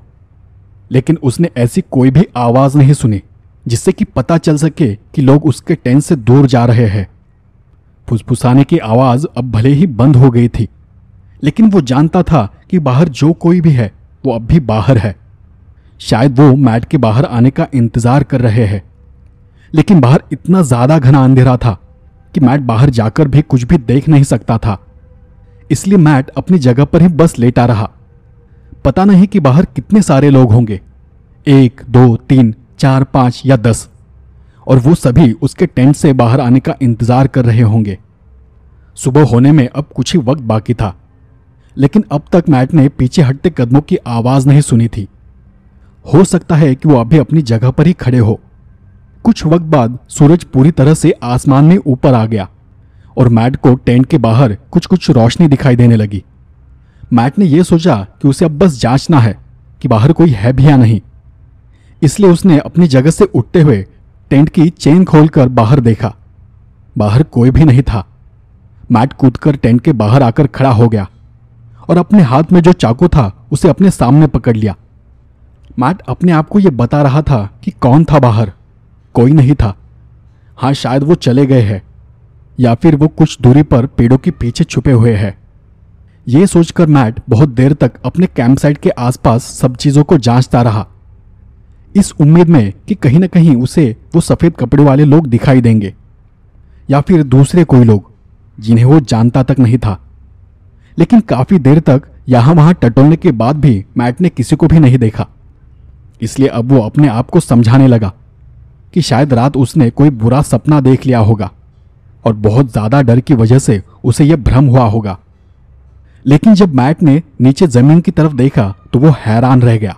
लेकिन उसने ऐसी कोई भी आवाज़ नहीं सुनी जिससे कि पता चल सके कि लोग उसके टेंट से दूर जा रहे हैं फुसफुसाने की आवाज अब भले ही बंद हो गई थी लेकिन वो जानता था कि बाहर जो कोई भी है वो अब भी बाहर है शायद वो मैट के बाहर आने का इंतजार कर रहे हैं लेकिन बाहर इतना ज्यादा घना अंधेरा था कि मैट बाहर जाकर भी कुछ भी देख नहीं सकता था इसलिए मैट अपनी जगह पर ही बस लेटा रहा पता नहीं कि बाहर कितने सारे लोग होंगे एक दो तीन चार पांच या दस और वो सभी उसके टेंट से बाहर आने का इंतजार कर रहे होंगे सुबह होने में अब कुछ ही वक्त बाकी था लेकिन अब तक मैट ने पीछे हटते कदमों की आवाज नहीं सुनी थी हो सकता है कि वो अभी अपनी जगह पर ही खड़े हो कुछ वक्त बाद सूरज पूरी तरह से आसमान में ऊपर आ गया और मैट को टेंट के बाहर कुछ कुछ रोशनी दिखाई देने लगी मैट ने यह सोचा कि उसे अब बस जांचना है कि बाहर कोई है भी या नहीं इसलिए उसने अपनी जगह से उठते हुए टेंट की चेन खोलकर बाहर देखा बाहर कोई भी नहीं था मैट कूदकर टेंट के बाहर आकर खड़ा हो गया और अपने हाथ में जो चाकू था उसे अपने सामने पकड़ लिया मैट अपने आप को यह बता रहा था कि कौन था बाहर कोई नहीं था हाँ शायद वो चले गए हैं या फिर वो कुछ दूरी पर पेड़ों के पीछे छुपे हुए हैं ये सोचकर मैट बहुत देर तक अपने कैंप साइट के आसपास सब चीज़ों को जांचता रहा इस उम्मीद में कि कहीं ना कहीं उसे वो सफ़ेद कपड़े वाले लोग दिखाई देंगे या फिर दूसरे कोई लोग जिन्हें वो जानता तक नहीं था लेकिन काफ़ी देर तक यहाँ वहाँ टटोलने के बाद भी मैट ने किसी को भी नहीं देखा इसलिए अब वो अपने आप को समझाने लगा कि शायद रात उसने कोई बुरा सपना देख लिया होगा और बहुत ज़्यादा डर की वजह से उसे यह भ्रम हुआ होगा लेकिन जब मैट ने नीचे ज़मीन की तरफ देखा तो वो हैरान रह गया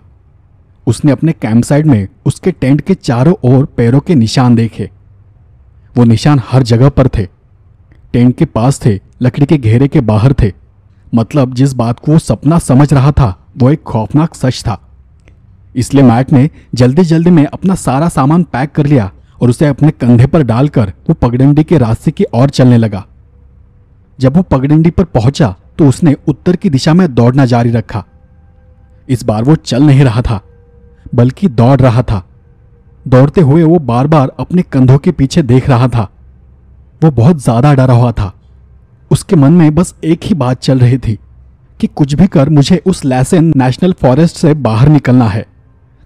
उसने अपने कैंप साइड में उसके टेंट के चारों ओर पैरों के निशान देखे वो निशान हर जगह पर थे टेंट के पास थे लकड़ी के घेरे के बाहर थे मतलब जिस बात को वो सपना समझ रहा था वो एक खौफनाक सच था इसलिए मैट ने जल्दी जल्दी में अपना सारा सामान पैक कर लिया और उसे अपने कंधे पर डालकर वो पगडंडी के रास्ते की ओर चलने लगा जब वो पगडंडी पर पहुंचा तो उसने उत्तर की दिशा में दौड़ना जारी रखा इस बार वो चल नहीं रहा था बल्कि दौड़ रहा था दौड़ते हुए वो बार बार अपने कंधों के पीछे देख रहा था वो बहुत ज़्यादा डरा हुआ था उसके मन में बस एक ही बात चल रही थी कि कुछ भी कर मुझे उस लैसेन नेशनल फॉरेस्ट से बाहर निकलना है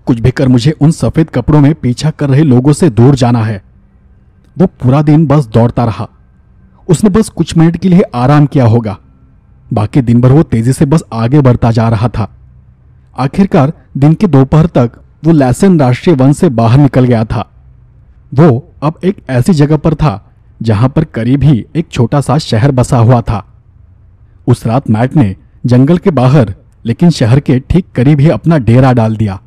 कुछ भी कर मुझे उन सफ़ेद कपड़ों में पीछा कर रहे लोगों से दूर जाना है वो पूरा दिन बस दौड़ता रहा उसने बस कुछ मिनट के लिए आराम किया होगा बाकी दिन भर वो तेजी से बस आगे बढ़ता जा रहा था आखिरकार दिन के दोपहर तक वो लैसन राष्ट्रीय वन से बाहर निकल गया था वो अब एक ऐसी जगह पर था जहां पर करीब ही एक छोटा सा शहर बसा हुआ था उस रात मैट ने जंगल के बाहर लेकिन शहर के ठीक करीब ही अपना डेरा डाल दिया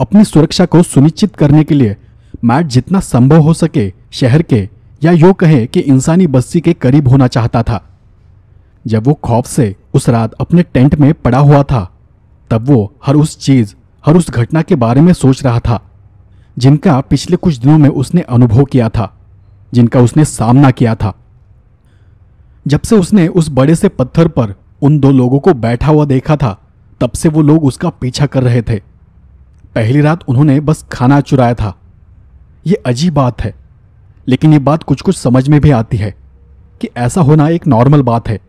अपनी सुरक्षा को सुनिश्चित करने के लिए मैट जितना संभव हो सके शहर के या यो कहे कि इंसानी बस्ती के करीब होना चाहता था जब वो खौफ से उस रात अपने टेंट में पड़ा हुआ था तब वो हर उस चीज़ हर उस घटना के बारे में सोच रहा था जिनका पिछले कुछ दिनों में उसने अनुभव किया था जिनका उसने सामना किया था जब से उसने उस बड़े से पत्थर पर उन दो लोगों को बैठा हुआ देखा था तब से वो लोग उसका पीछा कर रहे थे पहली रात उन्होंने बस खाना चुराया था ये अजीब बात है लेकिन ये बात कुछ कुछ समझ में भी आती है कि ऐसा होना एक नॉर्मल बात है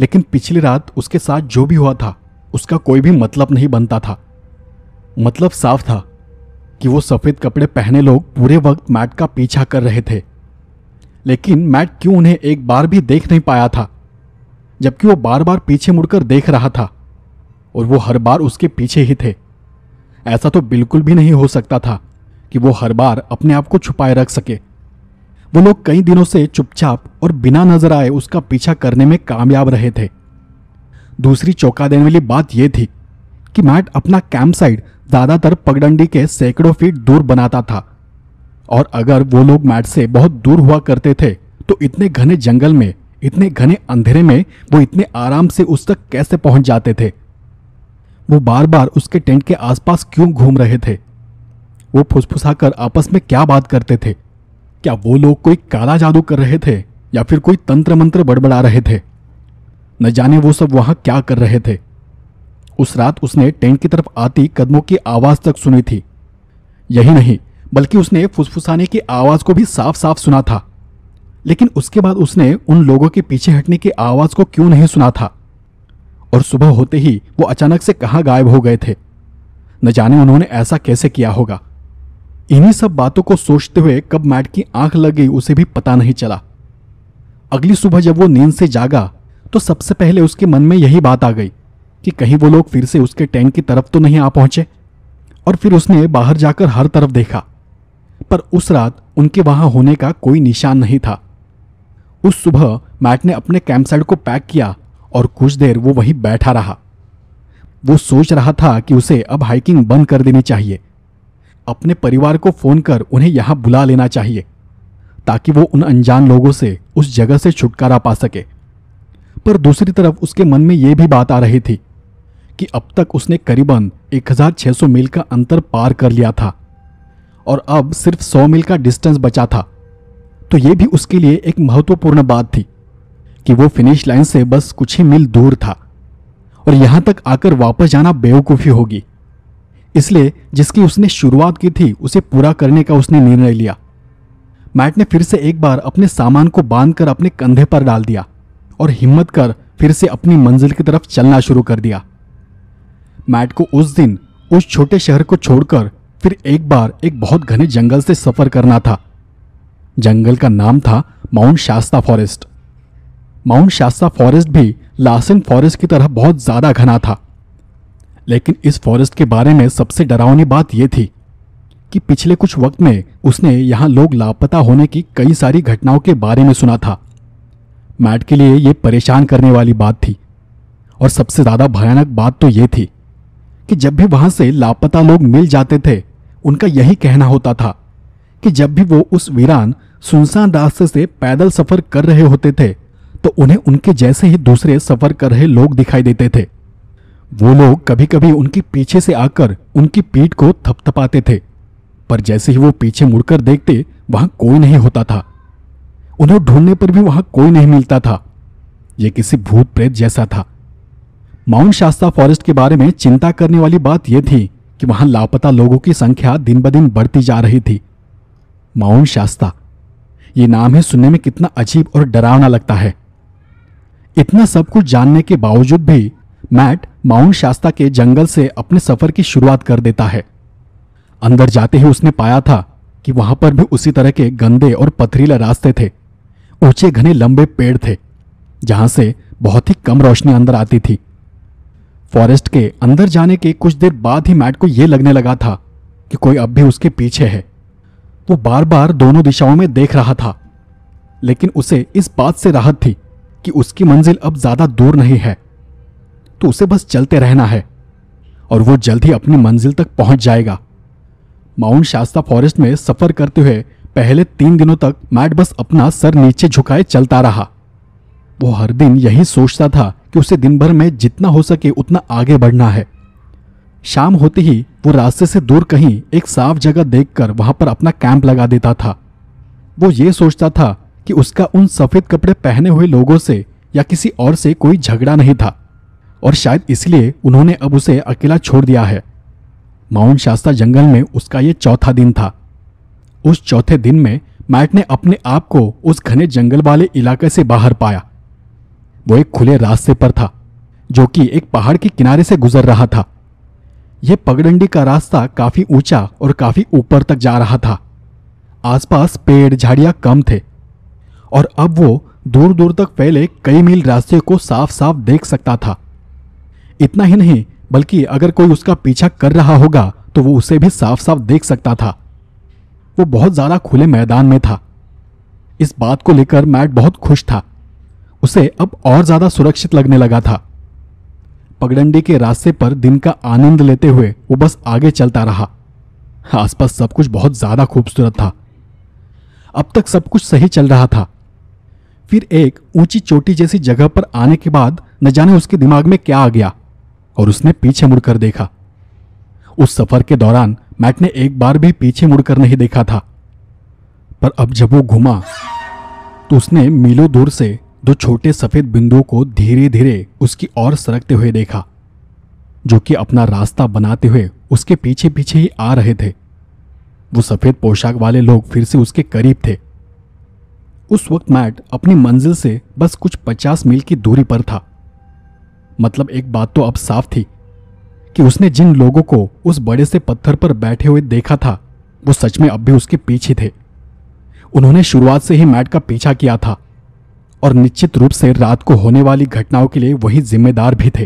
लेकिन पिछली रात उसके साथ जो भी हुआ था उसका कोई भी मतलब नहीं बनता था मतलब साफ था कि वो सफ़ेद कपड़े पहने लोग पूरे वक्त मैट का पीछा कर रहे थे लेकिन मैट क्यों उन्हें एक बार भी देख नहीं पाया था जबकि वो बार बार पीछे मुड़कर देख रहा था और वो हर बार उसके पीछे ही थे ऐसा तो बिल्कुल भी नहीं हो सकता था कि वो हर बार अपने आप को छुपाए रख सके वो लोग कई दिनों से चुपचाप और बिना नजर आए उसका पीछा करने में कामयाब रहे थे दूसरी चौंका देने वाली बात यह थी कि मैट अपना कैंप साइड ज़्यादातर पगडंडी के सैकड़ों फीट दूर बनाता था और अगर वो लोग मैट से बहुत दूर हुआ करते थे तो इतने घने जंगल में इतने घने अंधेरे में वो इतने आराम से उस तक कैसे पहुंच जाते थे वो बार बार उसके टेंट के आसपास क्यों घूम रहे थे वो फुसफुसाकर आपस में क्या बात करते थे क्या वो लोग कोई काला जादू कर रहे थे या फिर कोई तंत्र मंत्र बड़बड़ा रहे थे न जाने वो सब वहां क्या कर रहे थे उस रात उसने टेंट की तरफ आती कदमों की आवाज तक सुनी थी यही नहीं बल्कि उसने फुसफुसाने की आवाज को भी साफ साफ सुना था लेकिन उसके बाद उसने उन लोगों के पीछे हटने की आवाज को क्यों नहीं सुना था और सुबह होते ही वो अचानक से कहा गायब हो गए थे न जाने उन्होंने ऐसा कैसे किया होगा इन्हीं सब बातों को सोचते हुए कब मैट की आंख लग गई उसे भी पता नहीं चला अगली सुबह जब वो नींद से जागा तो सबसे पहले उसके मन में यही बात आ गई कि कहीं वो लोग फिर से उसके टेंट की तरफ तो नहीं आ पहुंचे और फिर उसने बाहर जाकर हर तरफ देखा पर उस रात उनके वहां होने का कोई निशान नहीं था उस सुबह मैट ने अपने कैंप साइड को पैक किया और कुछ देर वो वहीं बैठा रहा वो सोच रहा था कि उसे अब हाइकिंग बंद कर देनी चाहिए अपने परिवार को फ़ोन कर उन्हें यहां बुला लेना चाहिए ताकि वो उन अनजान लोगों से उस जगह से छुटकारा पा सके पर दूसरी तरफ उसके मन में यह भी बात आ रही थी कि अब तक उसने करीबन 1600 मील का अंतर पार कर लिया था और अब सिर्फ 100 मील का डिस्टेंस बचा था तो यह भी उसके लिए एक महत्वपूर्ण बात थी कि वो फिनिश लाइन से बस कुछ ही मील दूर था और यहां तक आकर वापस जाना बेवकूफ़ी होगी इसलिए जिसकी उसने शुरुआत की थी उसे पूरा करने का उसने निर्णय लिया मैट ने फिर से एक बार अपने सामान को बांधकर अपने कंधे पर डाल दिया और हिम्मत कर फिर से अपनी मंजिल की तरफ चलना शुरू कर दिया मैट को उस दिन उस छोटे शहर को छोड़कर फिर एक बार एक बहुत घने जंगल से सफर करना था जंगल का नाम था Mount Shasta forest Mount Shasta forest भी लासन फॉरेस्ट की तरह बहुत ज़्यादा घना था लेकिन इस फॉरेस्ट के बारे में सबसे डरावनी बात यह थी कि पिछले कुछ वक्त में उसने यहां लोग लापता होने की कई सारी घटनाओं के बारे में सुना था मैट के लिए ये परेशान करने वाली बात थी और सबसे ज़्यादा भयानक बात तो ये थी कि जब भी वहां से लापता लोग मिल जाते थे उनका यही कहना होता था कि जब भी वो उस वीरान सुनसान रास्ते से पैदल सफ़र कर रहे होते थे तो उन्हें उनके जैसे ही दूसरे सफ़र कर रहे लोग दिखाई देते थे वो लोग कभी कभी उनके पीछे से आकर उनकी पीठ को थपथपाते थे पर जैसे ही वो पीछे मुड़कर देखते वहां कोई नहीं होता था उन्हें ढूंढने पर भी वहां कोई नहीं मिलता था यह किसी भूत प्रेत जैसा था माउंट शास्ता फॉरेस्ट के बारे में चिंता करने वाली बात यह थी कि वहां लापता लोगों की संख्या दिन ब दिन बढ़ती जा रही थी माउंट शास्ता ये नाम है सुनने में कितना अजीब और डरावना लगता है इतना सब कुछ जानने के बावजूद भी मैट माउंट शास्ता के जंगल से अपने सफर की शुरुआत कर देता है अंदर जाते ही उसने पाया था कि वहां पर भी उसी तरह के गंदे और पथरीले रास्ते थे ऊंचे घने लंबे पेड़ थे जहां से बहुत ही कम रोशनी अंदर आती थी फॉरेस्ट के अंदर जाने के कुछ देर बाद ही मैट को यह लगने लगा था कि कोई अब भी उसके पीछे है वो बार बार दोनों दिशाओं में देख रहा था लेकिन उसे इस बात से राहत थी कि उसकी मंजिल अब ज़्यादा दूर नहीं है तो उसे बस चलते रहना है और वो जल्द ही अपनी मंजिल तक पहुंच जाएगा माउंट शास्ता फॉरेस्ट में सफ़र करते हुए पहले तीन दिनों तक मैट बस अपना सर नीचे झुकाए चलता रहा वो हर दिन यही सोचता था कि उसे दिन भर में जितना हो सके उतना आगे बढ़ना है शाम होते ही वो रास्ते से दूर कहीं एक साफ जगह देखकर वहां पर अपना कैंप लगा देता था वो ये सोचता था कि उसका उन सफ़ेद कपड़े पहने हुए लोगों से या किसी और से कोई झगड़ा नहीं था और शायद इसलिए उन्होंने अब उसे अकेला छोड़ दिया है माउंट शास्ता जंगल में उसका यह चौथा दिन था उस चौथे दिन में मैट ने अपने आप को उस घने जंगल वाले इलाके से बाहर पाया वो एक खुले रास्ते पर था जो कि एक पहाड़ के किनारे से गुजर रहा था यह पगडंडी का रास्ता काफी ऊंचा और काफी ऊपर तक जा रहा था आसपास पेड़ झाड़ियां कम थे और अब वो दूर दूर तक फैले कई मील रास्ते को साफ साफ देख सकता था इतना ही नहीं बल्कि अगर कोई उसका पीछा कर रहा होगा तो वो उसे भी साफ साफ देख सकता था वो बहुत ज़्यादा खुले मैदान में था इस बात को लेकर मैट बहुत खुश था उसे अब और ज़्यादा सुरक्षित लगने लगा था पगडंडी के रास्ते पर दिन का आनंद लेते हुए वो बस आगे चलता रहा आसपास सब कुछ बहुत ज़्यादा खूबसूरत था अब तक सब कुछ सही चल रहा था फिर एक ऊंची चोटी जैसी जगह पर आने के बाद न जाने उसके दिमाग में क्या आ गया और उसने पीछे मुड़कर देखा उस सफर के दौरान मैट ने एक बार भी पीछे मुड़कर नहीं देखा था पर अब जब वो घुमा तो उसने मीलों दूर से दो छोटे सफेद बिंदुओं को धीरे धीरे उसकी ओर सरकते हुए देखा जो कि अपना रास्ता बनाते हुए उसके पीछे पीछे ही आ रहे थे वो सफेद पोशाक वाले लोग फिर से उसके करीब थे उस वक्त मैट अपनी मंजिल से बस कुछ पचास मील की दूरी पर था मतलब एक बात तो अब साफ थी कि उसने जिन लोगों को उस बड़े से पत्थर पर बैठे हुए देखा था वो सच में अब भी उसके पीछे थे उन्होंने शुरुआत से ही मैट का पीछा किया था और निश्चित रूप से रात को होने वाली घटनाओं के लिए वही जिम्मेदार भी थे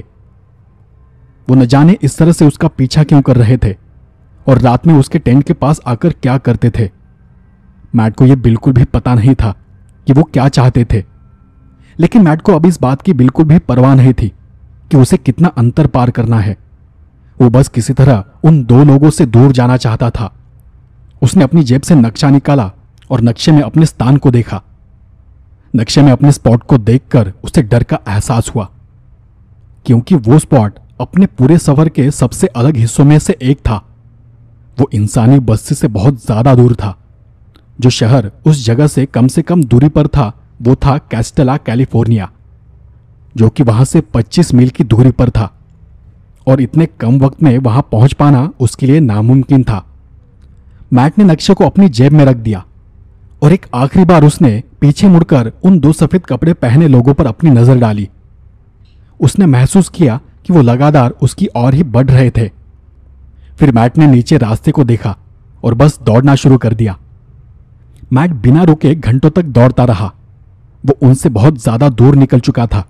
वो न जाने इस तरह से उसका पीछा क्यों कर रहे थे और रात में उसके टेंट के पास आकर क्या करते थे मैट को यह बिल्कुल भी पता नहीं था कि वो क्या चाहते थे लेकिन मैट को अब इस बात की बिल्कुल भी परवाह नहीं थी कि उसे कितना अंतर पार करना है वो बस किसी तरह उन दो लोगों से दूर जाना चाहता था उसने अपनी जेब से नक्शा निकाला और नक्शे में अपने स्थान को देखा नक्शे में अपने स्पॉट को देखकर उसे डर का एहसास हुआ क्योंकि वो स्पॉट अपने पूरे सफर के सबसे अलग हिस्सों में से एक था वो इंसानी बस्ती से बहुत ज्यादा दूर था जो शहर उस जगह से कम से कम दूरी पर था वो था कैस्टला कैलिफोर्निया जो कि वहां से 25 मील की दूरी पर था और इतने कम वक्त में वहां पहुंच पाना उसके लिए नामुमकिन था मैट ने नक्शे को अपनी जेब में रख दिया और एक आखिरी बार उसने पीछे मुड़कर उन दो सफेद कपड़े पहने लोगों पर अपनी नजर डाली उसने महसूस किया कि वो लगातार उसकी और ही बढ़ रहे थे फिर मैट ने नीचे रास्ते को देखा और बस दौड़ना शुरू कर दिया मैट बिना रुके घंटों तक दौड़ता रहा वो उनसे बहुत ज्यादा दूर निकल चुका था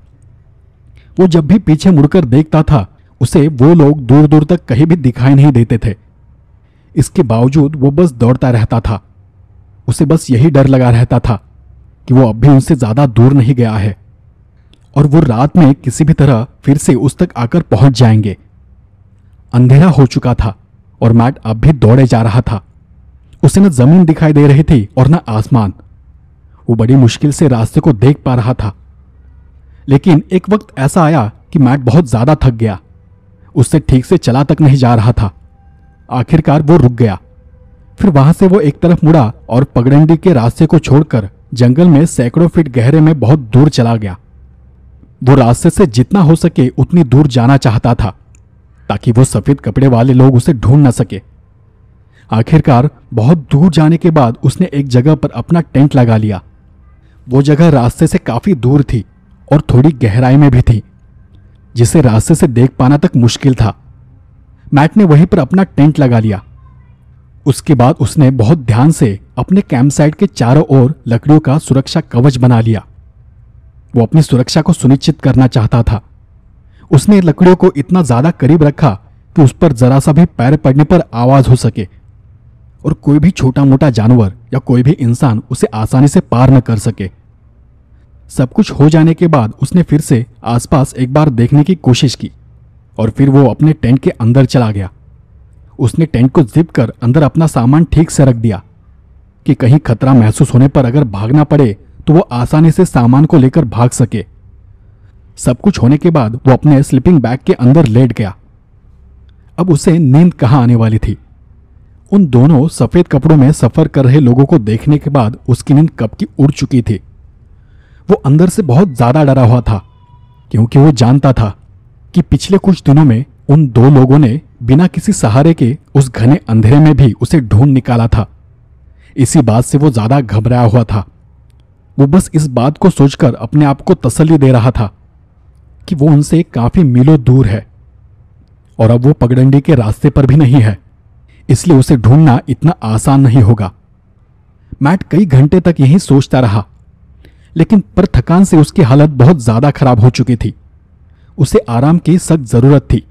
वो जब भी पीछे मुड़कर देखता था उसे वो लोग दूर दूर तक कहीं भी दिखाई नहीं देते थे इसके बावजूद वो बस दौड़ता रहता था उसे बस यही डर लगा रहता था कि वो अब भी उनसे ज़्यादा दूर नहीं गया है और वो रात में किसी भी तरह फिर से उस तक आकर पहुंच जाएंगे अंधेरा हो चुका था और मैट अब भी दौड़े जा रहा था उसे न जमीन दिखाई दे रही थी और न आसमान वो बड़ी मुश्किल से रास्ते को देख पा रहा था लेकिन एक वक्त ऐसा आया कि मैट बहुत ज़्यादा थक गया उससे ठीक से चला तक नहीं जा रहा था आखिरकार वो रुक गया फिर वहां से वो एक तरफ मुड़ा और पगडंडी के रास्ते को छोड़कर जंगल में सैकड़ों फीट गहरे में बहुत दूर चला गया वो रास्ते से जितना हो सके उतनी दूर जाना चाहता था ताकि वो सफेद कपड़े वाले लोग उसे ढूंढ न सके आखिरकार बहुत दूर जाने के बाद उसने एक जगह पर अपना टेंट लगा लिया वो जगह रास्ते से काफी दूर थी और थोड़ी गहराई में भी थी जिसे रास्ते से देख पाना तक मुश्किल था मैट ने वहीं पर अपना टेंट लगा लिया उसके बाद उसने बहुत ध्यान से अपने कैंप साइट के चारों ओर लकड़ियों का सुरक्षा कवच बना लिया वो अपनी सुरक्षा को सुनिश्चित करना चाहता था उसने लकड़ियों को इतना ज्यादा करीब रखा कि उस पर जरा सा भी पैर पड़ने पर आवाज हो सके और कोई भी छोटा मोटा जानवर या कोई भी इंसान उसे आसानी से पार न कर सके सब कुछ हो जाने के बाद उसने फिर से आसपास एक बार देखने की कोशिश की और फिर वो अपने टेंट के अंदर चला गया उसने टेंट को जिप कर अंदर अपना सामान ठीक से रख दिया कि कहीं खतरा महसूस होने पर अगर भागना पड़े तो वो आसानी से सामान को लेकर भाग सके सब कुछ होने के बाद वो अपने स्लीपिंग बैग के अंदर लेट गया अब उसे नींद कहाँ आने वाली थी उन दोनों सफ़ेद कपड़ों में सफ़र कर रहे लोगों को देखने के बाद उसकी नींद कब की उड़ चुकी थी वो अंदर से बहुत ज्यादा डरा हुआ था क्योंकि वो जानता था कि पिछले कुछ दिनों में उन दो लोगों ने बिना किसी सहारे के उस घने अंधेरे में भी उसे ढूंढ निकाला था इसी बात से वो ज्यादा घबराया हुआ था वो बस इस बात को सोचकर अपने आप को तसल्ली दे रहा था कि वो उनसे काफी मीलों दूर है और अब वो पगडंडी के रास्ते पर भी नहीं है इसलिए उसे ढूंढना इतना आसान नहीं होगा मैट कई घंटे तक यही सोचता रहा लेकिन पर थकान से उसकी हालत बहुत ज्यादा खराब हो चुकी थी उसे आराम की सख्त जरूरत थी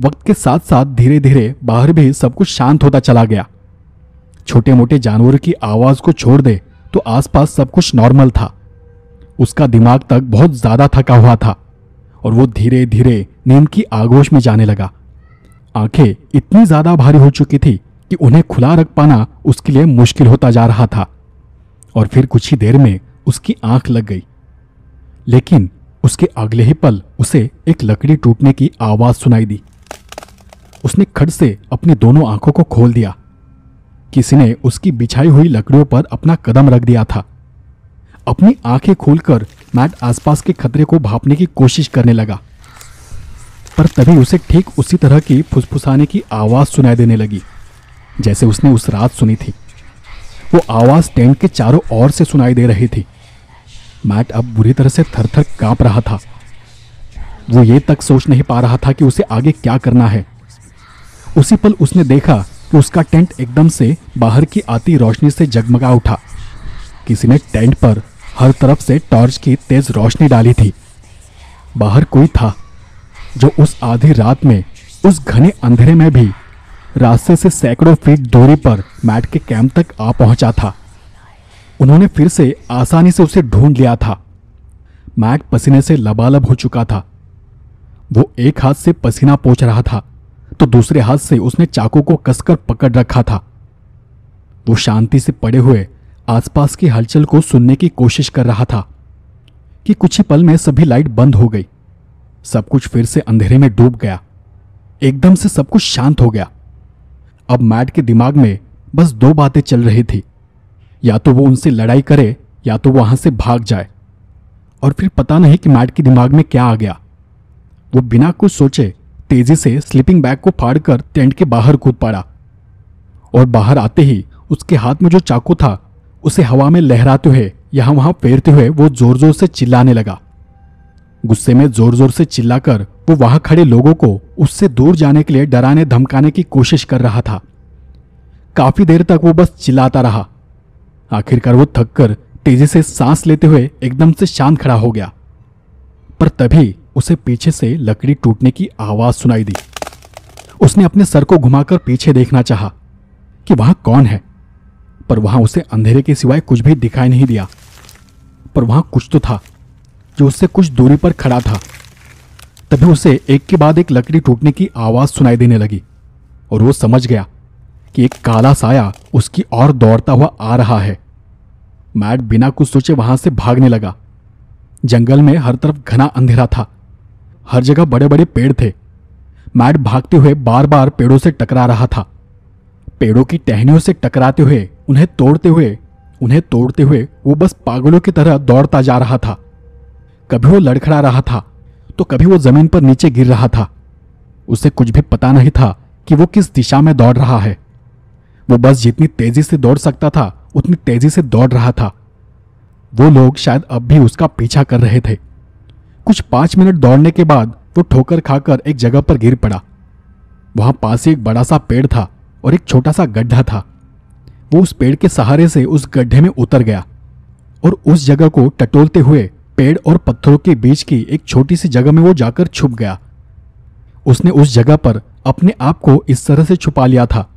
वक्त के साथ साथ धीरे धीरे बाहर भी सब कुछ शांत होता चला गया छोटे मोटे जानवर की आवाज को छोड़ दे तो आसपास सब कुछ नॉर्मल था उसका दिमाग तक बहुत ज्यादा थका हुआ था और वो धीरे धीरे नींद की आगोश में जाने लगा आंखें इतनी ज्यादा भारी हो चुकी थी कि उन्हें खुला रख पाना उसके लिए मुश्किल होता जा रहा था और फिर कुछ ही देर में उसकी आंख लग गई लेकिन उसके अगले ही पल उसे एक लकड़ी टूटने की आवाज सुनाई दी उसने खड़ से अपनी दोनों आंखों को खोल दिया किसी ने उसकी बिछाई हुई लकड़ियों पर अपना कदम रख दिया था अपनी आंखें खोलकर मैट आसपास के खतरे को भापने की कोशिश करने लगा पर तभी उसे ठीक उसी तरह की फुसफुसाने की आवाज़ सुनाई देने लगी जैसे उसने उस रात सुनी थी वो आवाज़ टेंट के चारों ओर से सुनाई दे रही थी मैट अब बुरी तरह से थर थर कांप रहा था वो ये तक सोच नहीं पा रहा था कि उसे आगे क्या करना है उसी पल उसने देखा कि उसका टेंट एकदम से बाहर की आती रोशनी से जगमगा उठा किसी ने टेंट पर हर तरफ से टॉर्च की तेज रोशनी डाली थी बाहर कोई था जो उस आधी रात में उस घने अंधेरे में भी रास्ते से सैकड़ों फीट दूरी पर मैट के कैंप तक आ पहुंचा था उन्होंने फिर से आसानी से उसे ढूंढ लिया था मैक पसीने से लबालब हो चुका था वो एक हाथ से पसीना पोछ रहा था तो दूसरे हाथ से उसने चाकू को कसकर पकड़ रखा था वो शांति से पड़े हुए आसपास की हलचल को सुनने की कोशिश कर रहा था कि कुछ ही पल में सभी लाइट बंद हो गई सब कुछ फिर से अंधेरे में डूब गया एकदम से सब कुछ शांत हो गया अब मैट के दिमाग में बस दो बातें चल रही थी या तो वो उनसे लड़ाई करे या तो वहां से भाग जाए और फिर पता नहीं कि मैट के दिमाग में क्या आ गया वो बिना कुछ सोचे तेजी से स्लीपिंग बैग को फाड़कर टेंट के बाहर कूद पड़ा और बाहर आते ही उसके हाथ में जो चाकू था उसे हवा में लहराते हुए यहां वहां फेरते हुए वो जोर जोर से चिल्लाने लगा गुस्से में जोर जोर से चिल्लाकर वो वहां खड़े लोगों को उससे दूर जाने के लिए डराने धमकाने की कोशिश कर रहा था काफी देर तक वो बस चिल्लाता रहा आखिरकार वो थककर तेजी से सांस लेते हुए एकदम से शांत खड़ा हो गया पर तभी उसे पीछे से लकड़ी टूटने की आवाज सुनाई दी उसने अपने सर को घुमाकर पीछे देखना चाहा कि वहां कौन है पर वहां उसे अंधेरे के सिवाय कुछ भी दिखाई नहीं दिया पर वहां कुछ तो था जो उससे कुछ दूरी पर खड़ा था तभी उसे एक के बाद एक लकड़ी टूटने की आवाज सुनाई देने लगी और वो समझ गया कि एक काला साया उसकी ओर दौड़ता हुआ आ रहा है मैट बिना कुछ सोचे वहां से भागने लगा जंगल में हर तरफ घना अंधेरा था हर जगह बड़े बड़े पेड़ थे मैट भागते हुए बार बार पेड़ों से टकरा रहा था पेड़ों की टहनियों से टकराते हुए उन्हें तोड़ते हुए उन्हें तोड़ते हुए वो बस पागलों की तरह दौड़ता जा रहा था कभी वो लड़खड़ा रहा था तो कभी वो जमीन पर नीचे गिर रहा था उसे कुछ भी पता नहीं था कि वो किस दिशा में दौड़ रहा है वो बस जितनी तेजी से दौड़ सकता था उतनी तेजी से दौड़ रहा था वो लोग शायद अब भी उसका पीछा कर रहे थे कुछ पांच मिनट दौड़ने के बाद वो ठोकर खाकर एक जगह पर गिर पड़ा वहां पास ही एक बड़ा सा पेड़ था और एक छोटा सा गड्ढा था वो उस पेड़ के सहारे से उस गड्ढे में उतर गया और उस जगह को टटोलते हुए पेड़ और पत्थरों के बीच की एक छोटी सी जगह में वो जाकर छुप गया उसने उस जगह पर अपने आप को इस तरह से छुपा लिया था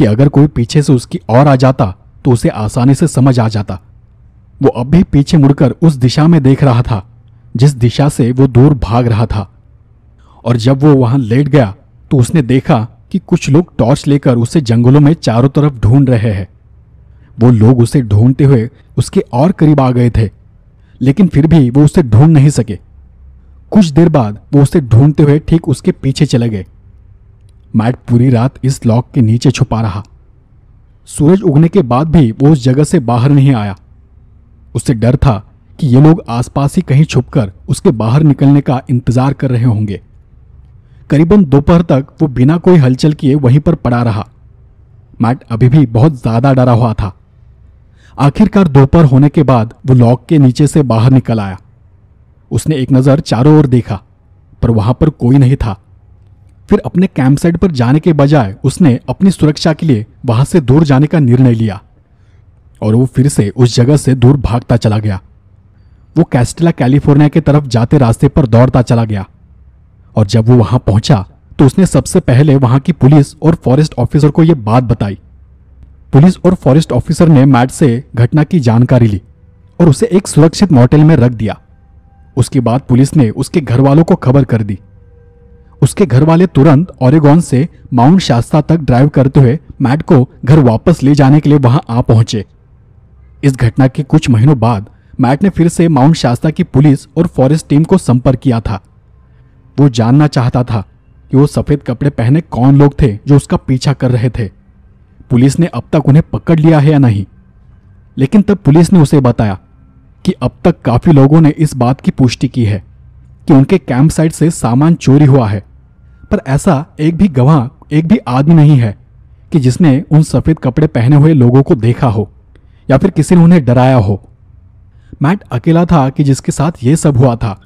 कि अगर कोई पीछे से उसकी ओर आ जाता तो उसे आसानी से समझ आ जाता वो अब भी पीछे मुड़कर उस दिशा में देख रहा था जिस दिशा से वो दूर भाग रहा था और जब वो वहां लेट गया तो उसने देखा कि कुछ लोग टॉर्च लेकर उसे जंगलों में चारों तरफ ढूंढ रहे हैं वो लोग उसे ढूंढते हुए उसके और करीब आ गए थे लेकिन फिर भी वो उसे ढूंढ नहीं सके कुछ देर बाद वो उसे ढूंढते हुए ठीक उसके पीछे चले गए मैट पूरी रात इस लॉक के नीचे छुपा रहा सूरज उगने के बाद भी वो उस जगह से बाहर नहीं आया उसे डर था कि ये लोग आसपास ही कहीं छुपकर उसके बाहर निकलने का इंतजार कर रहे होंगे करीबन दोपहर तक वो बिना कोई हलचल किए वहीं पर पड़ा रहा मैट अभी भी बहुत ज़्यादा डरा हुआ था आखिरकार दोपहर होने के बाद वो लॉक के नीचे से बाहर निकल आया उसने एक नज़र चारों ओर देखा पर वहां पर कोई नहीं था फिर अपने कैंप साइट पर जाने के बजाय उसने अपनी सुरक्षा के लिए वहां से दूर जाने का निर्णय लिया और वो फिर से उस जगह से दूर भागता चला गया वो कैस्टिला कैलिफोर्निया की तरफ जाते रास्ते पर दौड़ता चला गया और जब वो वहां पहुंचा तो उसने सबसे पहले वहां की पुलिस और फॉरेस्ट ऑफिसर को यह बात बताई पुलिस और फॉरेस्ट ऑफिसर ने मैट से घटना की जानकारी ली और उसे एक सुरक्षित मोटेल में रख दिया उसके बाद पुलिस ने उसके घर वालों को खबर कर दी उसके घर वाले तुरंत ओरेगॉन से माउंट शास्ता तक ड्राइव करते हुए मैट को घर वापस ले जाने के लिए वहां आ पहुंचे इस घटना के कुछ महीनों बाद मैट ने फिर से माउंट शास्ता की पुलिस और फॉरेस्ट टीम को संपर्क किया था वो जानना चाहता था कि वो सफ़ेद कपड़े पहने कौन लोग थे जो उसका पीछा कर रहे थे पुलिस ने अब तक उन्हें पकड़ लिया है या नहीं लेकिन तब पुलिस ने उसे बताया कि अब तक काफ़ी लोगों ने इस बात की पुष्टि की है कि उनके कैंप साइट से सामान चोरी हुआ है पर ऐसा एक भी गवाह एक भी आदमी नहीं है कि जिसने उन सफेद कपड़े पहने हुए लोगों को देखा हो या फिर किसी ने उन्हें डराया हो मैट अकेला था कि जिसके साथ यह सब हुआ था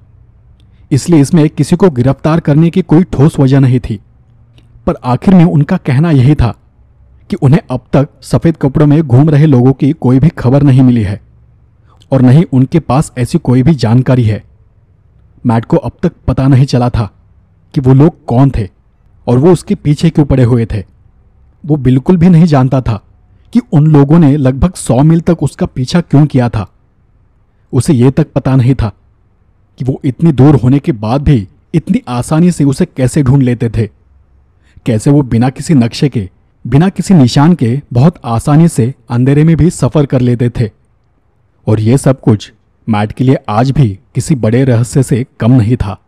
इसलिए इसमें किसी को गिरफ्तार करने की कोई ठोस वजह नहीं थी पर आखिर में उनका कहना यही था कि उन्हें अब तक सफेद कपड़ों में घूम रहे लोगों की कोई भी खबर नहीं मिली है और न ही उनके पास ऐसी कोई भी जानकारी है मैट को अब तक पता नहीं चला था कि वो लोग कौन थे और वो उसके पीछे क्यों पड़े हुए थे वो बिल्कुल भी नहीं जानता था कि उन लोगों ने लगभग सौ मील तक उसका पीछा क्यों किया था उसे यह तक पता नहीं था कि वो इतनी दूर होने के बाद भी इतनी आसानी से उसे कैसे ढूंढ लेते थे कैसे वो बिना किसी नक्शे के बिना किसी निशान के बहुत आसानी से अंधेरे में भी सफ़र कर लेते थे और यह सब कुछ मैट के लिए आज भी किसी बड़े रहस्य से कम नहीं था